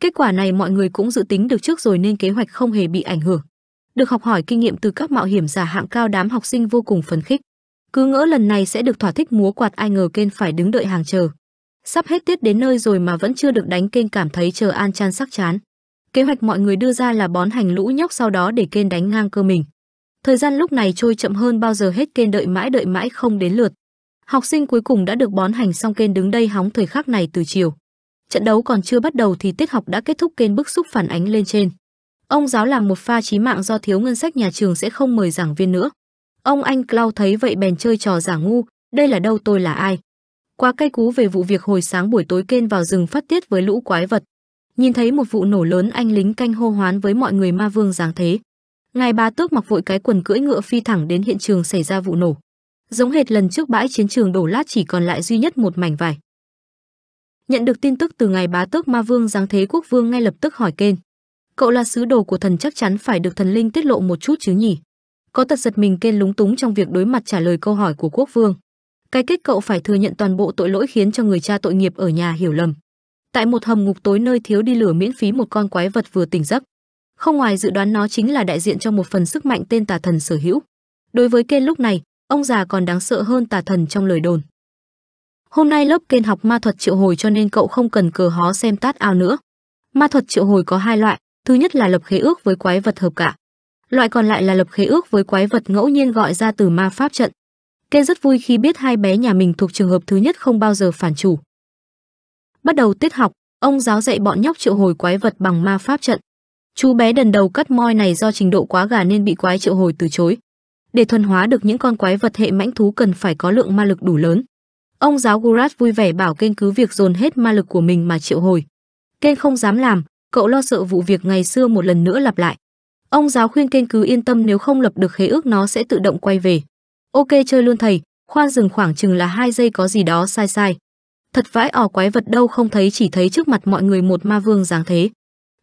Kết quả này mọi người cũng dự tính được trước rồi nên kế hoạch không hề bị ảnh hưởng. Được học hỏi kinh nghiệm từ các mạo hiểm giả hạng cao đám học sinh vô cùng phấn khích. Cứ ngỡ lần này sẽ được thỏa thích múa quạt ai ngờ Ken phải đứng đợi hàng chờ. Sắp hết tiết đến nơi rồi mà vẫn chưa được đánh kênh cảm thấy chờ An Chan sắc chán. Kế hoạch mọi người đưa ra là bón hành lũ nhóc sau đó để kênh đánh ngang cơ mình. Thời gian lúc này trôi chậm hơn bao giờ hết kênh đợi mãi đợi mãi không đến lượt. Học sinh cuối cùng đã được bón hành xong kênh đứng đây hóng thời khắc này từ chiều. Trận đấu còn chưa bắt đầu thì tiết học đã kết thúc kênh bức xúc phản ánh lên trên. Ông giáo làm một pha chí mạng do thiếu ngân sách nhà trường sẽ không mời giảng viên nữa. Ông anh Clau thấy vậy bèn chơi trò giả ngu, đây là đâu tôi là ai. Qua cây cú về vụ việc hồi sáng buổi tối kênh vào rừng phát tiết với lũ quái vật. Nhìn thấy một vụ nổ lớn anh lính canh hô hoán với mọi người ma vương giáng thế. Ngài ba tước mặc vội cái quần cưỡi ngựa phi thẳng đến hiện trường xảy ra vụ nổ. Giống hệt lần trước bãi chiến trường đổ lát chỉ còn lại duy nhất một mảnh vải. Nhận được tin tức từ ngài bá tước ma vương giáng thế quốc vương ngay lập tức hỏi kênh. Cậu là sứ đồ của thần chắc chắn phải được thần linh tiết lộ một chút chứ nhỉ? Có tật giật mình kênh lúng túng trong việc đối mặt trả lời câu hỏi của quốc vương cái kết cậu phải thừa nhận toàn bộ tội lỗi khiến cho người cha tội nghiệp ở nhà hiểu lầm. Tại một hầm ngục tối nơi thiếu đi lửa miễn phí một con quái vật vừa tỉnh giấc. Không ngoài dự đoán nó chính là đại diện cho một phần sức mạnh tên tà thần sở hữu. Đối với Ken lúc này, ông già còn đáng sợ hơn tà thần trong lời đồn. Hôm nay lớp Ken học ma thuật triệu hồi cho nên cậu không cần cờ hó xem tát ao nữa. Ma thuật triệu hồi có hai loại, thứ nhất là lập khế ước với quái vật hợp cả. Loại còn lại là lập khế ước với quái vật ngẫu nhiên gọi ra từ ma pháp trận, Kê rất vui khi biết hai bé nhà mình thuộc trường hợp thứ nhất không bao giờ phản chủ. Bắt đầu tiết học, ông giáo dạy bọn nhóc triệu hồi quái vật bằng ma pháp trận. Chú bé đần đầu cắt moi này do trình độ quá gà nên bị quái triệu hồi từ chối. Để thuần hóa được những con quái vật hệ mãnh thú cần phải có lượng ma lực đủ lớn. Ông giáo Gurat vui vẻ bảo Ken cứ việc dồn hết ma lực của mình mà triệu hồi. Ken không dám làm, cậu lo sợ vụ việc ngày xưa một lần nữa lặp lại. Ông giáo khuyên Ken cứ yên tâm nếu không lập được khế ước nó sẽ tự động quay về ok chơi luôn thầy khoan dừng khoảng chừng là hai giây có gì đó sai sai thật vãi ỏ quái vật đâu không thấy chỉ thấy trước mặt mọi người một ma vương dáng thế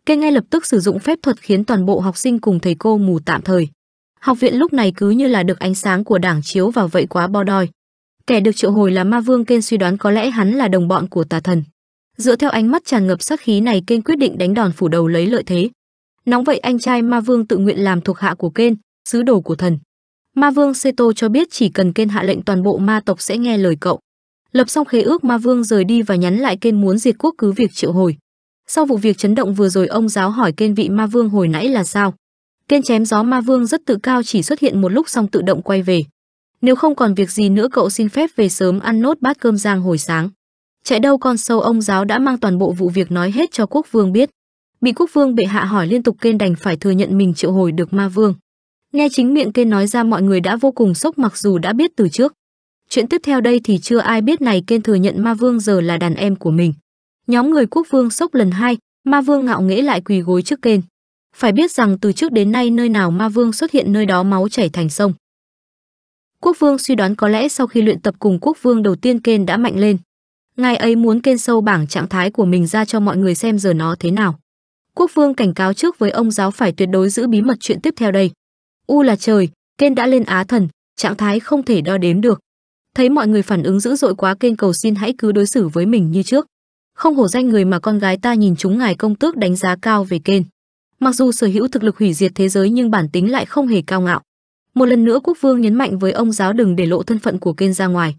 kê ngay lập tức sử dụng phép thuật khiến toàn bộ học sinh cùng thầy cô mù tạm thời học viện lúc này cứ như là được ánh sáng của đảng chiếu vào vậy quá bo đòi kẻ được triệu hồi là ma vương kênh suy đoán có lẽ hắn là đồng bọn của tà thần dựa theo ánh mắt tràn ngập sát khí này kênh quyết định đánh đòn phủ đầu lấy lợi thế nóng vậy anh trai ma vương tự nguyện làm thuộc hạ của kênh sứ đồ của thần Ma vương Seto cho biết chỉ cần Ken hạ lệnh toàn bộ ma tộc sẽ nghe lời cậu. Lập xong khế ước ma vương rời đi và nhắn lại Ken muốn diệt quốc cứ việc triệu hồi. Sau vụ việc chấn động vừa rồi ông giáo hỏi Ken vị ma vương hồi nãy là sao. Ken chém gió ma vương rất tự cao chỉ xuất hiện một lúc xong tự động quay về. Nếu không còn việc gì nữa cậu xin phép về sớm ăn nốt bát cơm giang hồi sáng. Chạy đâu con sâu ông giáo đã mang toàn bộ vụ việc nói hết cho quốc vương biết. Bị quốc vương bệ hạ hỏi liên tục Ken đành phải thừa nhận mình triệu hồi được ma vương. Nghe chính miệng kê nói ra mọi người đã vô cùng sốc mặc dù đã biết từ trước. Chuyện tiếp theo đây thì chưa ai biết này kên thừa nhận ma vương giờ là đàn em của mình. Nhóm người quốc vương sốc lần hai, ma vương ngạo nghễ lại quỳ gối trước kên. Phải biết rằng từ trước đến nay nơi nào ma vương xuất hiện nơi đó máu chảy thành sông. Quốc vương suy đoán có lẽ sau khi luyện tập cùng quốc vương đầu tiên kên đã mạnh lên. Ngài ấy muốn kên sâu bảng trạng thái của mình ra cho mọi người xem giờ nó thế nào. Quốc vương cảnh cáo trước với ông giáo phải tuyệt đối giữ bí mật chuyện tiếp theo đây. U là trời, kênh đã lên á thần, trạng thái không thể đo đếm được. Thấy mọi người phản ứng dữ dội quá kênh cầu xin hãy cứ đối xử với mình như trước. Không hổ danh người mà con gái ta nhìn chúng ngài công tước đánh giá cao về kênh. Mặc dù sở hữu thực lực hủy diệt thế giới nhưng bản tính lại không hề cao ngạo. Một lần nữa quốc vương nhấn mạnh với ông giáo đừng để lộ thân phận của kênh ra ngoài.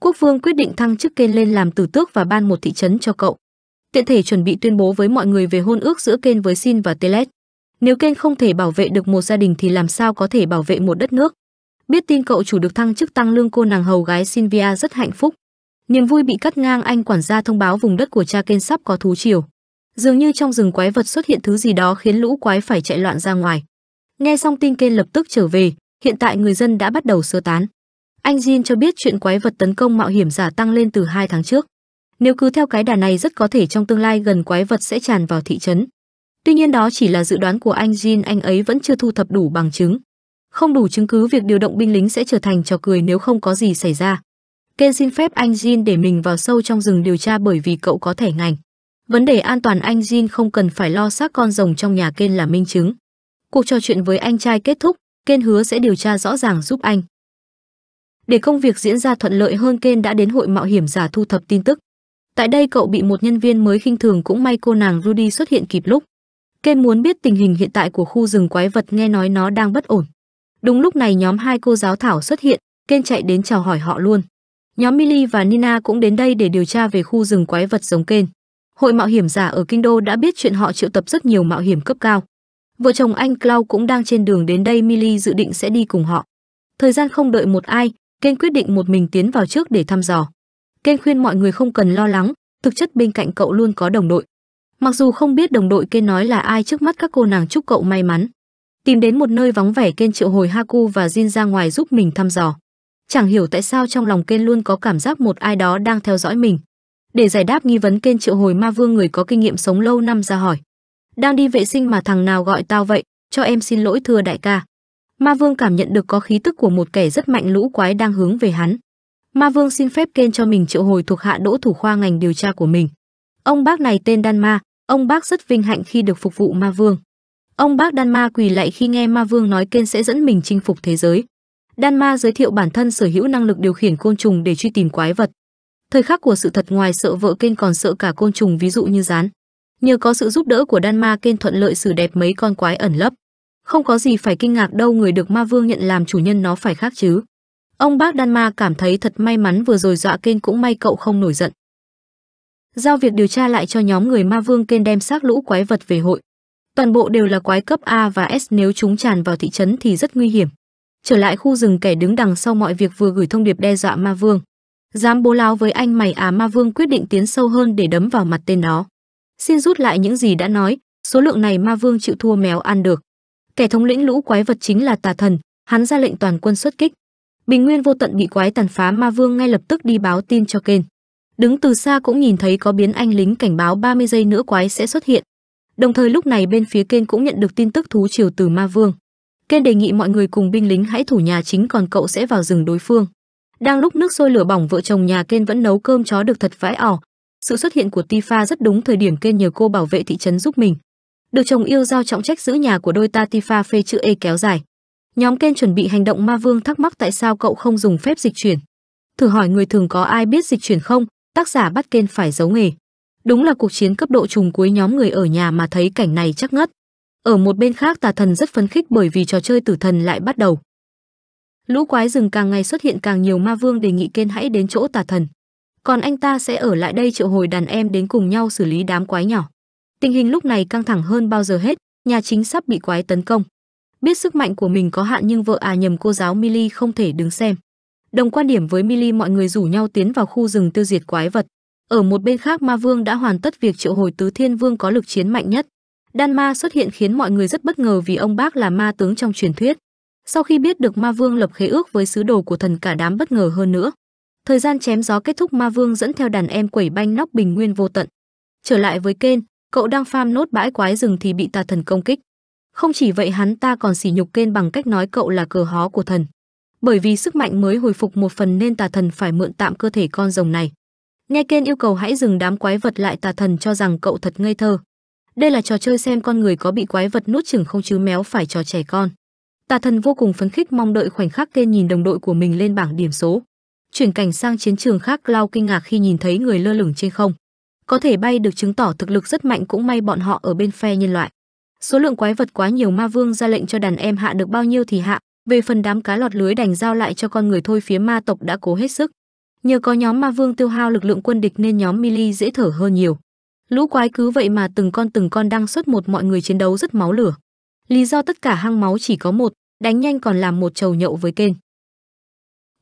Quốc vương quyết định thăng chức kênh lên làm tử tước và ban một thị trấn cho cậu. Tiện thể chuẩn bị tuyên bố với mọi người về hôn ước giữa kênh với Sin và Telet. Nếu Ken không thể bảo vệ được một gia đình thì làm sao có thể bảo vệ một đất nước? Biết tin cậu chủ được thăng chức tăng lương cô nàng hầu gái Sylvia rất hạnh phúc. Niềm vui bị cắt ngang anh quản gia thông báo vùng đất của cha Ken sắp có thú triều. Dường như trong rừng quái vật xuất hiện thứ gì đó khiến lũ quái phải chạy loạn ra ngoài. Nghe xong tin Ken lập tức trở về, hiện tại người dân đã bắt đầu sơ tán. Anh Jin cho biết chuyện quái vật tấn công mạo hiểm giả tăng lên từ 2 tháng trước. Nếu cứ theo cái đà này rất có thể trong tương lai gần quái vật sẽ tràn vào thị trấn. Tuy nhiên đó chỉ là dự đoán của anh Jin, anh ấy vẫn chưa thu thập đủ bằng chứng. Không đủ chứng cứ việc điều động binh lính sẽ trở thành trò cười nếu không có gì xảy ra. Ken xin phép anh Jin để mình vào sâu trong rừng điều tra bởi vì cậu có thẻ ngành. Vấn đề an toàn anh Jin không cần phải lo xác con rồng trong nhà Ken là minh chứng. Cuộc trò chuyện với anh trai kết thúc, Ken hứa sẽ điều tra rõ ràng giúp anh. Để công việc diễn ra thuận lợi hơn Ken đã đến hội mạo hiểm giả thu thập tin tức. Tại đây cậu bị một nhân viên mới khinh thường cũng may cô nàng Rudy xuất hiện kịp lúc. Ken muốn biết tình hình hiện tại của khu rừng quái vật nghe nói nó đang bất ổn. Đúng lúc này nhóm hai cô giáo Thảo xuất hiện, Ken chạy đến chào hỏi họ luôn. Nhóm Millie và Nina cũng đến đây để điều tra về khu rừng quái vật giống Ken. Hội mạo hiểm giả ở Kinh Đô đã biết chuyện họ triệu tập rất nhiều mạo hiểm cấp cao. Vợ chồng anh Clau cũng đang trên đường đến đây Millie dự định sẽ đi cùng họ. Thời gian không đợi một ai, Ken quyết định một mình tiến vào trước để thăm dò. Ken khuyên mọi người không cần lo lắng, thực chất bên cạnh cậu luôn có đồng đội. Mặc dù không biết đồng đội kên nói là ai trước mắt các cô nàng chúc cậu may mắn. Tìm đến một nơi vắng vẻ kên triệu hồi Haku và Jin ra ngoài giúp mình thăm dò. Chẳng hiểu tại sao trong lòng kên luôn có cảm giác một ai đó đang theo dõi mình. Để giải đáp nghi vấn kên triệu hồi ma vương người có kinh nghiệm sống lâu năm ra hỏi. Đang đi vệ sinh mà thằng nào gọi tao vậy, cho em xin lỗi thưa đại ca. Ma vương cảm nhận được có khí tức của một kẻ rất mạnh lũ quái đang hướng về hắn. Ma Vương xin phép kên cho mình triệu hồi thuộc hạ đỗ thủ khoa ngành điều tra của mình. Ông bác này tên Đan Ma, Ông bác rất vinh hạnh khi được phục vụ ma vương. Ông bác Đan Ma quỳ lại khi nghe ma vương nói kênh sẽ dẫn mình chinh phục thế giới. Đan Ma giới thiệu bản thân sở hữu năng lực điều khiển côn trùng để truy tìm quái vật. Thời khắc của sự thật ngoài sợ vợ kênh còn sợ cả côn trùng ví dụ như rán. Nhờ có sự giúp đỡ của Đan Ma kênh thuận lợi xử đẹp mấy con quái ẩn lấp. Không có gì phải kinh ngạc đâu người được ma vương nhận làm chủ nhân nó phải khác chứ. Ông bác Đan Ma cảm thấy thật may mắn vừa rồi dọa kênh cũng may cậu không nổi giận giao việc điều tra lại cho nhóm người ma vương kên đem xác lũ quái vật về hội. Toàn bộ đều là quái cấp A và S nếu chúng tràn vào thị trấn thì rất nguy hiểm. Trở lại khu rừng kẻ đứng đằng sau mọi việc vừa gửi thông điệp đe dọa ma vương. Dám bố láo với anh mày à ma vương quyết định tiến sâu hơn để đấm vào mặt tên nó. Xin rút lại những gì đã nói, số lượng này ma vương chịu thua mèo ăn được. Kẻ thống lĩnh lũ quái vật chính là tà thần, hắn ra lệnh toàn quân xuất kích. Bình Nguyên vô tận bị quái tàn phá ma vương ngay lập tức đi báo tin cho kênh. Đứng từ xa cũng nhìn thấy có biến anh lính cảnh báo 30 giây nữa quái sẽ xuất hiện. Đồng thời lúc này bên phía Kên cũng nhận được tin tức thú triều từ Ma Vương. Kên đề nghị mọi người cùng binh lính hãy thủ nhà chính còn cậu sẽ vào rừng đối phương. Đang lúc nước sôi lửa bỏng vợ chồng nhà Kên vẫn nấu cơm chó được thật vãi ỏ. Sự xuất hiện của Tifa rất đúng thời điểm Kên nhờ cô bảo vệ thị trấn giúp mình. Được chồng yêu giao trọng trách giữ nhà của đôi ta Tifa phê chữ E kéo dài. Nhóm Kên chuẩn bị hành động Ma Vương thắc mắc tại sao cậu không dùng phép dịch chuyển. Thử hỏi người thường có ai biết dịch chuyển không, tác giả bắt kên phải giấu nghề. Đúng là cuộc chiến cấp độ trùng cuối nhóm người ở nhà mà thấy cảnh này chắc ngất. Ở một bên khác tà thần rất phấn khích bởi vì trò chơi tử thần lại bắt đầu. Lũ quái rừng càng ngày xuất hiện càng nhiều ma vương đề nghị kên hãy đến chỗ tà thần. Còn anh ta sẽ ở lại đây triệu hồi đàn em đến cùng nhau xử lý đám quái nhỏ. Tình hình lúc này căng thẳng hơn bao giờ hết, nhà chính sắp bị quái tấn công. Biết sức mạnh của mình có hạn nhưng vợ à nhầm cô giáo Milly không thể đứng xem. Đồng quan điểm với Milly mọi người rủ nhau tiến vào khu rừng tiêu diệt quái vật. Ở một bên khác Ma Vương đã hoàn tất việc triệu hồi tứ thiên vương có lực chiến mạnh nhất. Đan Ma xuất hiện khiến mọi người rất bất ngờ vì ông bác là ma tướng trong truyền thuyết. Sau khi biết được Ma Vương lập khế ước với sứ đồ của thần cả đám bất ngờ hơn nữa. Thời gian chém gió kết thúc Ma Vương dẫn theo đàn em quẩy banh nóc bình nguyên vô tận. Trở lại với Ken cậu đang farm nốt bãi quái rừng thì bị tà thần công kích. Không chỉ vậy hắn ta còn sỉ nhục Ken bằng cách nói cậu là cờ hó của thần bởi vì sức mạnh mới hồi phục một phần nên tà thần phải mượn tạm cơ thể con rồng này. Nghe Ken yêu cầu hãy dừng đám quái vật lại tà thần cho rằng cậu thật ngây thơ. Đây là trò chơi xem con người có bị quái vật nuốt chửng không chứ méo phải trò trẻ con. Tà thần vô cùng phấn khích mong đợi khoảnh khắc Ken nhìn đồng đội của mình lên bảng điểm số. Chuyển cảnh sang chiến trường khác lao kinh ngạc khi nhìn thấy người lơ lửng trên không. Có thể bay được chứng tỏ thực lực rất mạnh cũng may bọn họ ở bên phe nhân loại. Số lượng quái vật quá nhiều ma vương ra lệnh cho đàn em hạ được bao nhiêu thì hạ, về phần đám cá lọt lưới đành giao lại cho con người thôi phía ma tộc đã cố hết sức. Nhờ có nhóm ma vương tiêu hao lực lượng quân địch nên nhóm Mili dễ thở hơn nhiều. Lũ quái cứ vậy mà từng con từng con đang xuất một mọi người chiến đấu rất máu lửa. Lý do tất cả hang máu chỉ có một, đánh nhanh còn làm một trầu nhậu với kênh.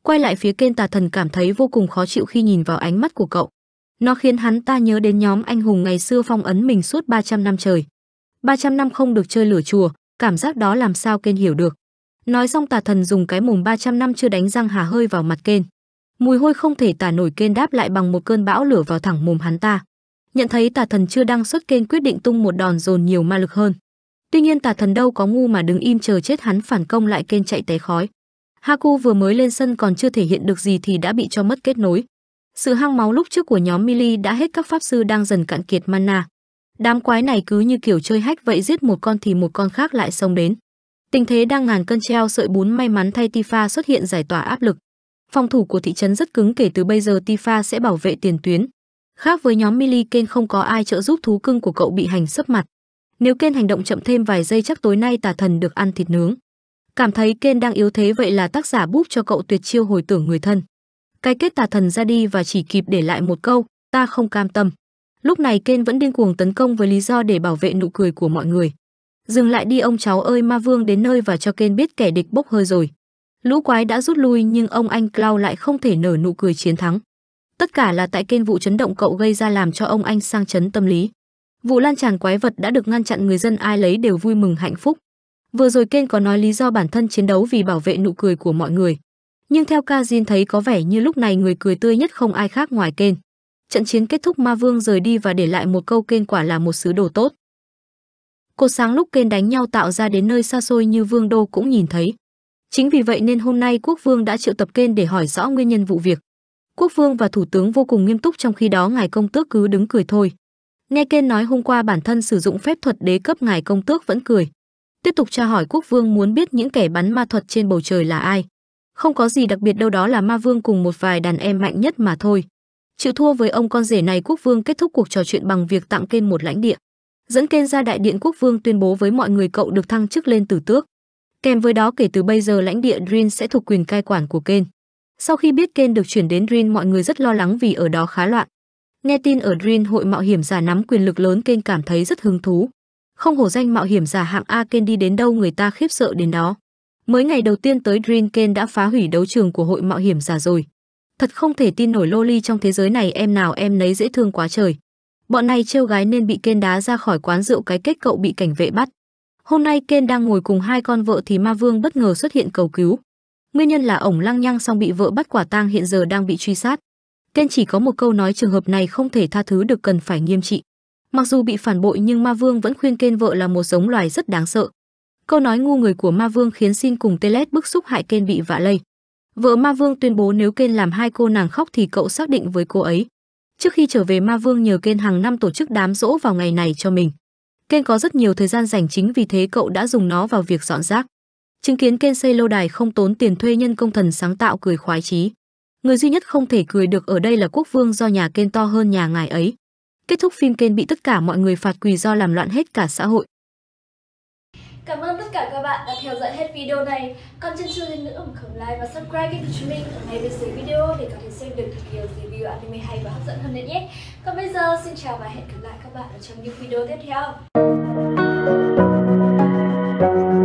Quay lại phía kênh tà thần cảm thấy vô cùng khó chịu khi nhìn vào ánh mắt của cậu. Nó khiến hắn ta nhớ đến nhóm anh hùng ngày xưa phong ấn mình suốt 300 năm trời. 300 năm không được chơi lửa chùa, cảm giác đó làm sao kênh hiểu được. Nói xong tà thần dùng cái mồm 300 năm chưa đánh răng hà hơi vào mặt kên. Mùi hôi không thể tả nổi kên đáp lại bằng một cơn bão lửa vào thẳng mồm hắn ta. Nhận thấy tà thần chưa đăng xuất kên quyết định tung một đòn dồn nhiều ma lực hơn. Tuy nhiên tà thần đâu có ngu mà đứng im chờ chết hắn phản công lại kên chạy té khói. Haku vừa mới lên sân còn chưa thể hiện được gì thì đã bị cho mất kết nối. Sự hang máu lúc trước của nhóm Mili đã hết các pháp sư đang dần cạn kiệt mana. Đám quái này cứ như kiểu chơi hách vậy giết một con thì một con khác lại xông đến. Tình thế đang ngàn cân treo sợi bún may mắn thay Tifa xuất hiện giải tỏa áp lực. Phòng thủ của thị trấn rất cứng kể từ bây giờ Tifa sẽ bảo vệ tiền tuyến. Khác với nhóm Millie Ken không có ai trợ giúp thú cưng của cậu bị hành sấp mặt. Nếu Ken hành động chậm thêm vài giây chắc tối nay tà thần được ăn thịt nướng. Cảm thấy Ken đang yếu thế vậy là tác giả búp cho cậu tuyệt chiêu hồi tưởng người thân. Cái kết tà thần ra đi và chỉ kịp để lại một câu, ta không cam tâm. Lúc này Ken vẫn điên cuồng tấn công với lý do để bảo vệ nụ cười của mọi người dừng lại đi ông cháu ơi ma vương đến nơi và cho kênh biết kẻ địch bốc hơi rồi lũ quái đã rút lui nhưng ông anh cloud lại không thể nở nụ cười chiến thắng tất cả là tại kênh vụ chấn động cậu gây ra làm cho ông anh sang chấn tâm lý vụ lan tràn quái vật đã được ngăn chặn người dân ai lấy đều vui mừng hạnh phúc vừa rồi kênh có nói lý do bản thân chiến đấu vì bảo vệ nụ cười của mọi người nhưng theo Kazin thấy có vẻ như lúc này người cười tươi nhất không ai khác ngoài kênh trận chiến kết thúc ma vương rời đi và để lại một câu kênh quả là một sứ đồ tốt cột sáng lúc kên đánh nhau tạo ra đến nơi xa xôi như vương đô cũng nhìn thấy. Chính vì vậy nên hôm nay quốc vương đã triệu tập kên để hỏi rõ nguyên nhân vụ việc. Quốc vương và thủ tướng vô cùng nghiêm túc trong khi đó ngài công tước cứ đứng cười thôi. Nghe kên nói hôm qua bản thân sử dụng phép thuật đế cấp ngài công tước vẫn cười. Tiếp tục tra hỏi quốc vương muốn biết những kẻ bắn ma thuật trên bầu trời là ai. Không có gì đặc biệt đâu đó là ma vương cùng một vài đàn em mạnh nhất mà thôi. Chịu thua với ông con rể này quốc vương kết thúc cuộc trò chuyện bằng việc tặng kên một lãnh địa dẫn kênh ra đại điện quốc vương tuyên bố với mọi người cậu được thăng chức lên tử tước. Kèm với đó kể từ bây giờ lãnh địa Drin sẽ thuộc quyền cai quản của kênh. Sau khi biết kênh được chuyển đến Drin mọi người rất lo lắng vì ở đó khá loạn. Nghe tin ở Drin hội mạo hiểm giả nắm quyền lực lớn kênh cảm thấy rất hứng thú. Không hổ danh mạo hiểm giả hạng A kênh đi đến đâu người ta khiếp sợ đến đó. Mới ngày đầu tiên tới Drin kênh đã phá hủy đấu trường của hội mạo hiểm giả rồi. Thật không thể tin nổi Loli trong thế giới này em nào em nấy dễ thương quá trời. Bọn này trêu gái nên bị Ken đá ra khỏi quán rượu cái kết cậu bị cảnh vệ bắt. Hôm nay Ken đang ngồi cùng hai con vợ thì Ma Vương bất ngờ xuất hiện cầu cứu. Nguyên nhân là ổng lăng nhăng xong bị vợ bắt quả tang hiện giờ đang bị truy sát. Ken chỉ có một câu nói trường hợp này không thể tha thứ được cần phải nghiêm trị. Mặc dù bị phản bội nhưng Ma Vương vẫn khuyên Ken vợ là một giống loài rất đáng sợ. Câu nói ngu người của Ma Vương khiến xin cùng Telet bức xúc hại Ken bị vạ lây. Vợ Ma Vương tuyên bố nếu Ken làm hai cô nàng khóc thì cậu xác định với cô ấy. Trước khi trở về Ma Vương nhờ Ken hàng năm tổ chức đám rỗ vào ngày này cho mình. Ken có rất nhiều thời gian rảnh chính vì thế cậu đã dùng nó vào việc dọn rác. Chứng kiến Ken xây lâu đài không tốn tiền thuê nhân công thần sáng tạo cười khoái chí. Người duy nhất không thể cười được ở đây là quốc vương do nhà Ken to hơn nhà ngài ấy. Kết thúc phim Ken bị tất cả mọi người phạt quỳ do làm loạn hết cả xã hội. Cảm ơn tất cả các bạn đã theo dõi hết video này. Còn chân chưa lên nữa, không like và subscribe kênh của chúng mình ở ngay bên dưới video để có thể xem được thật nhiều review anime hay và hấp dẫn hơn nữa nhé. Còn bây giờ, xin chào và hẹn gặp lại các bạn ở trong những video tiếp theo.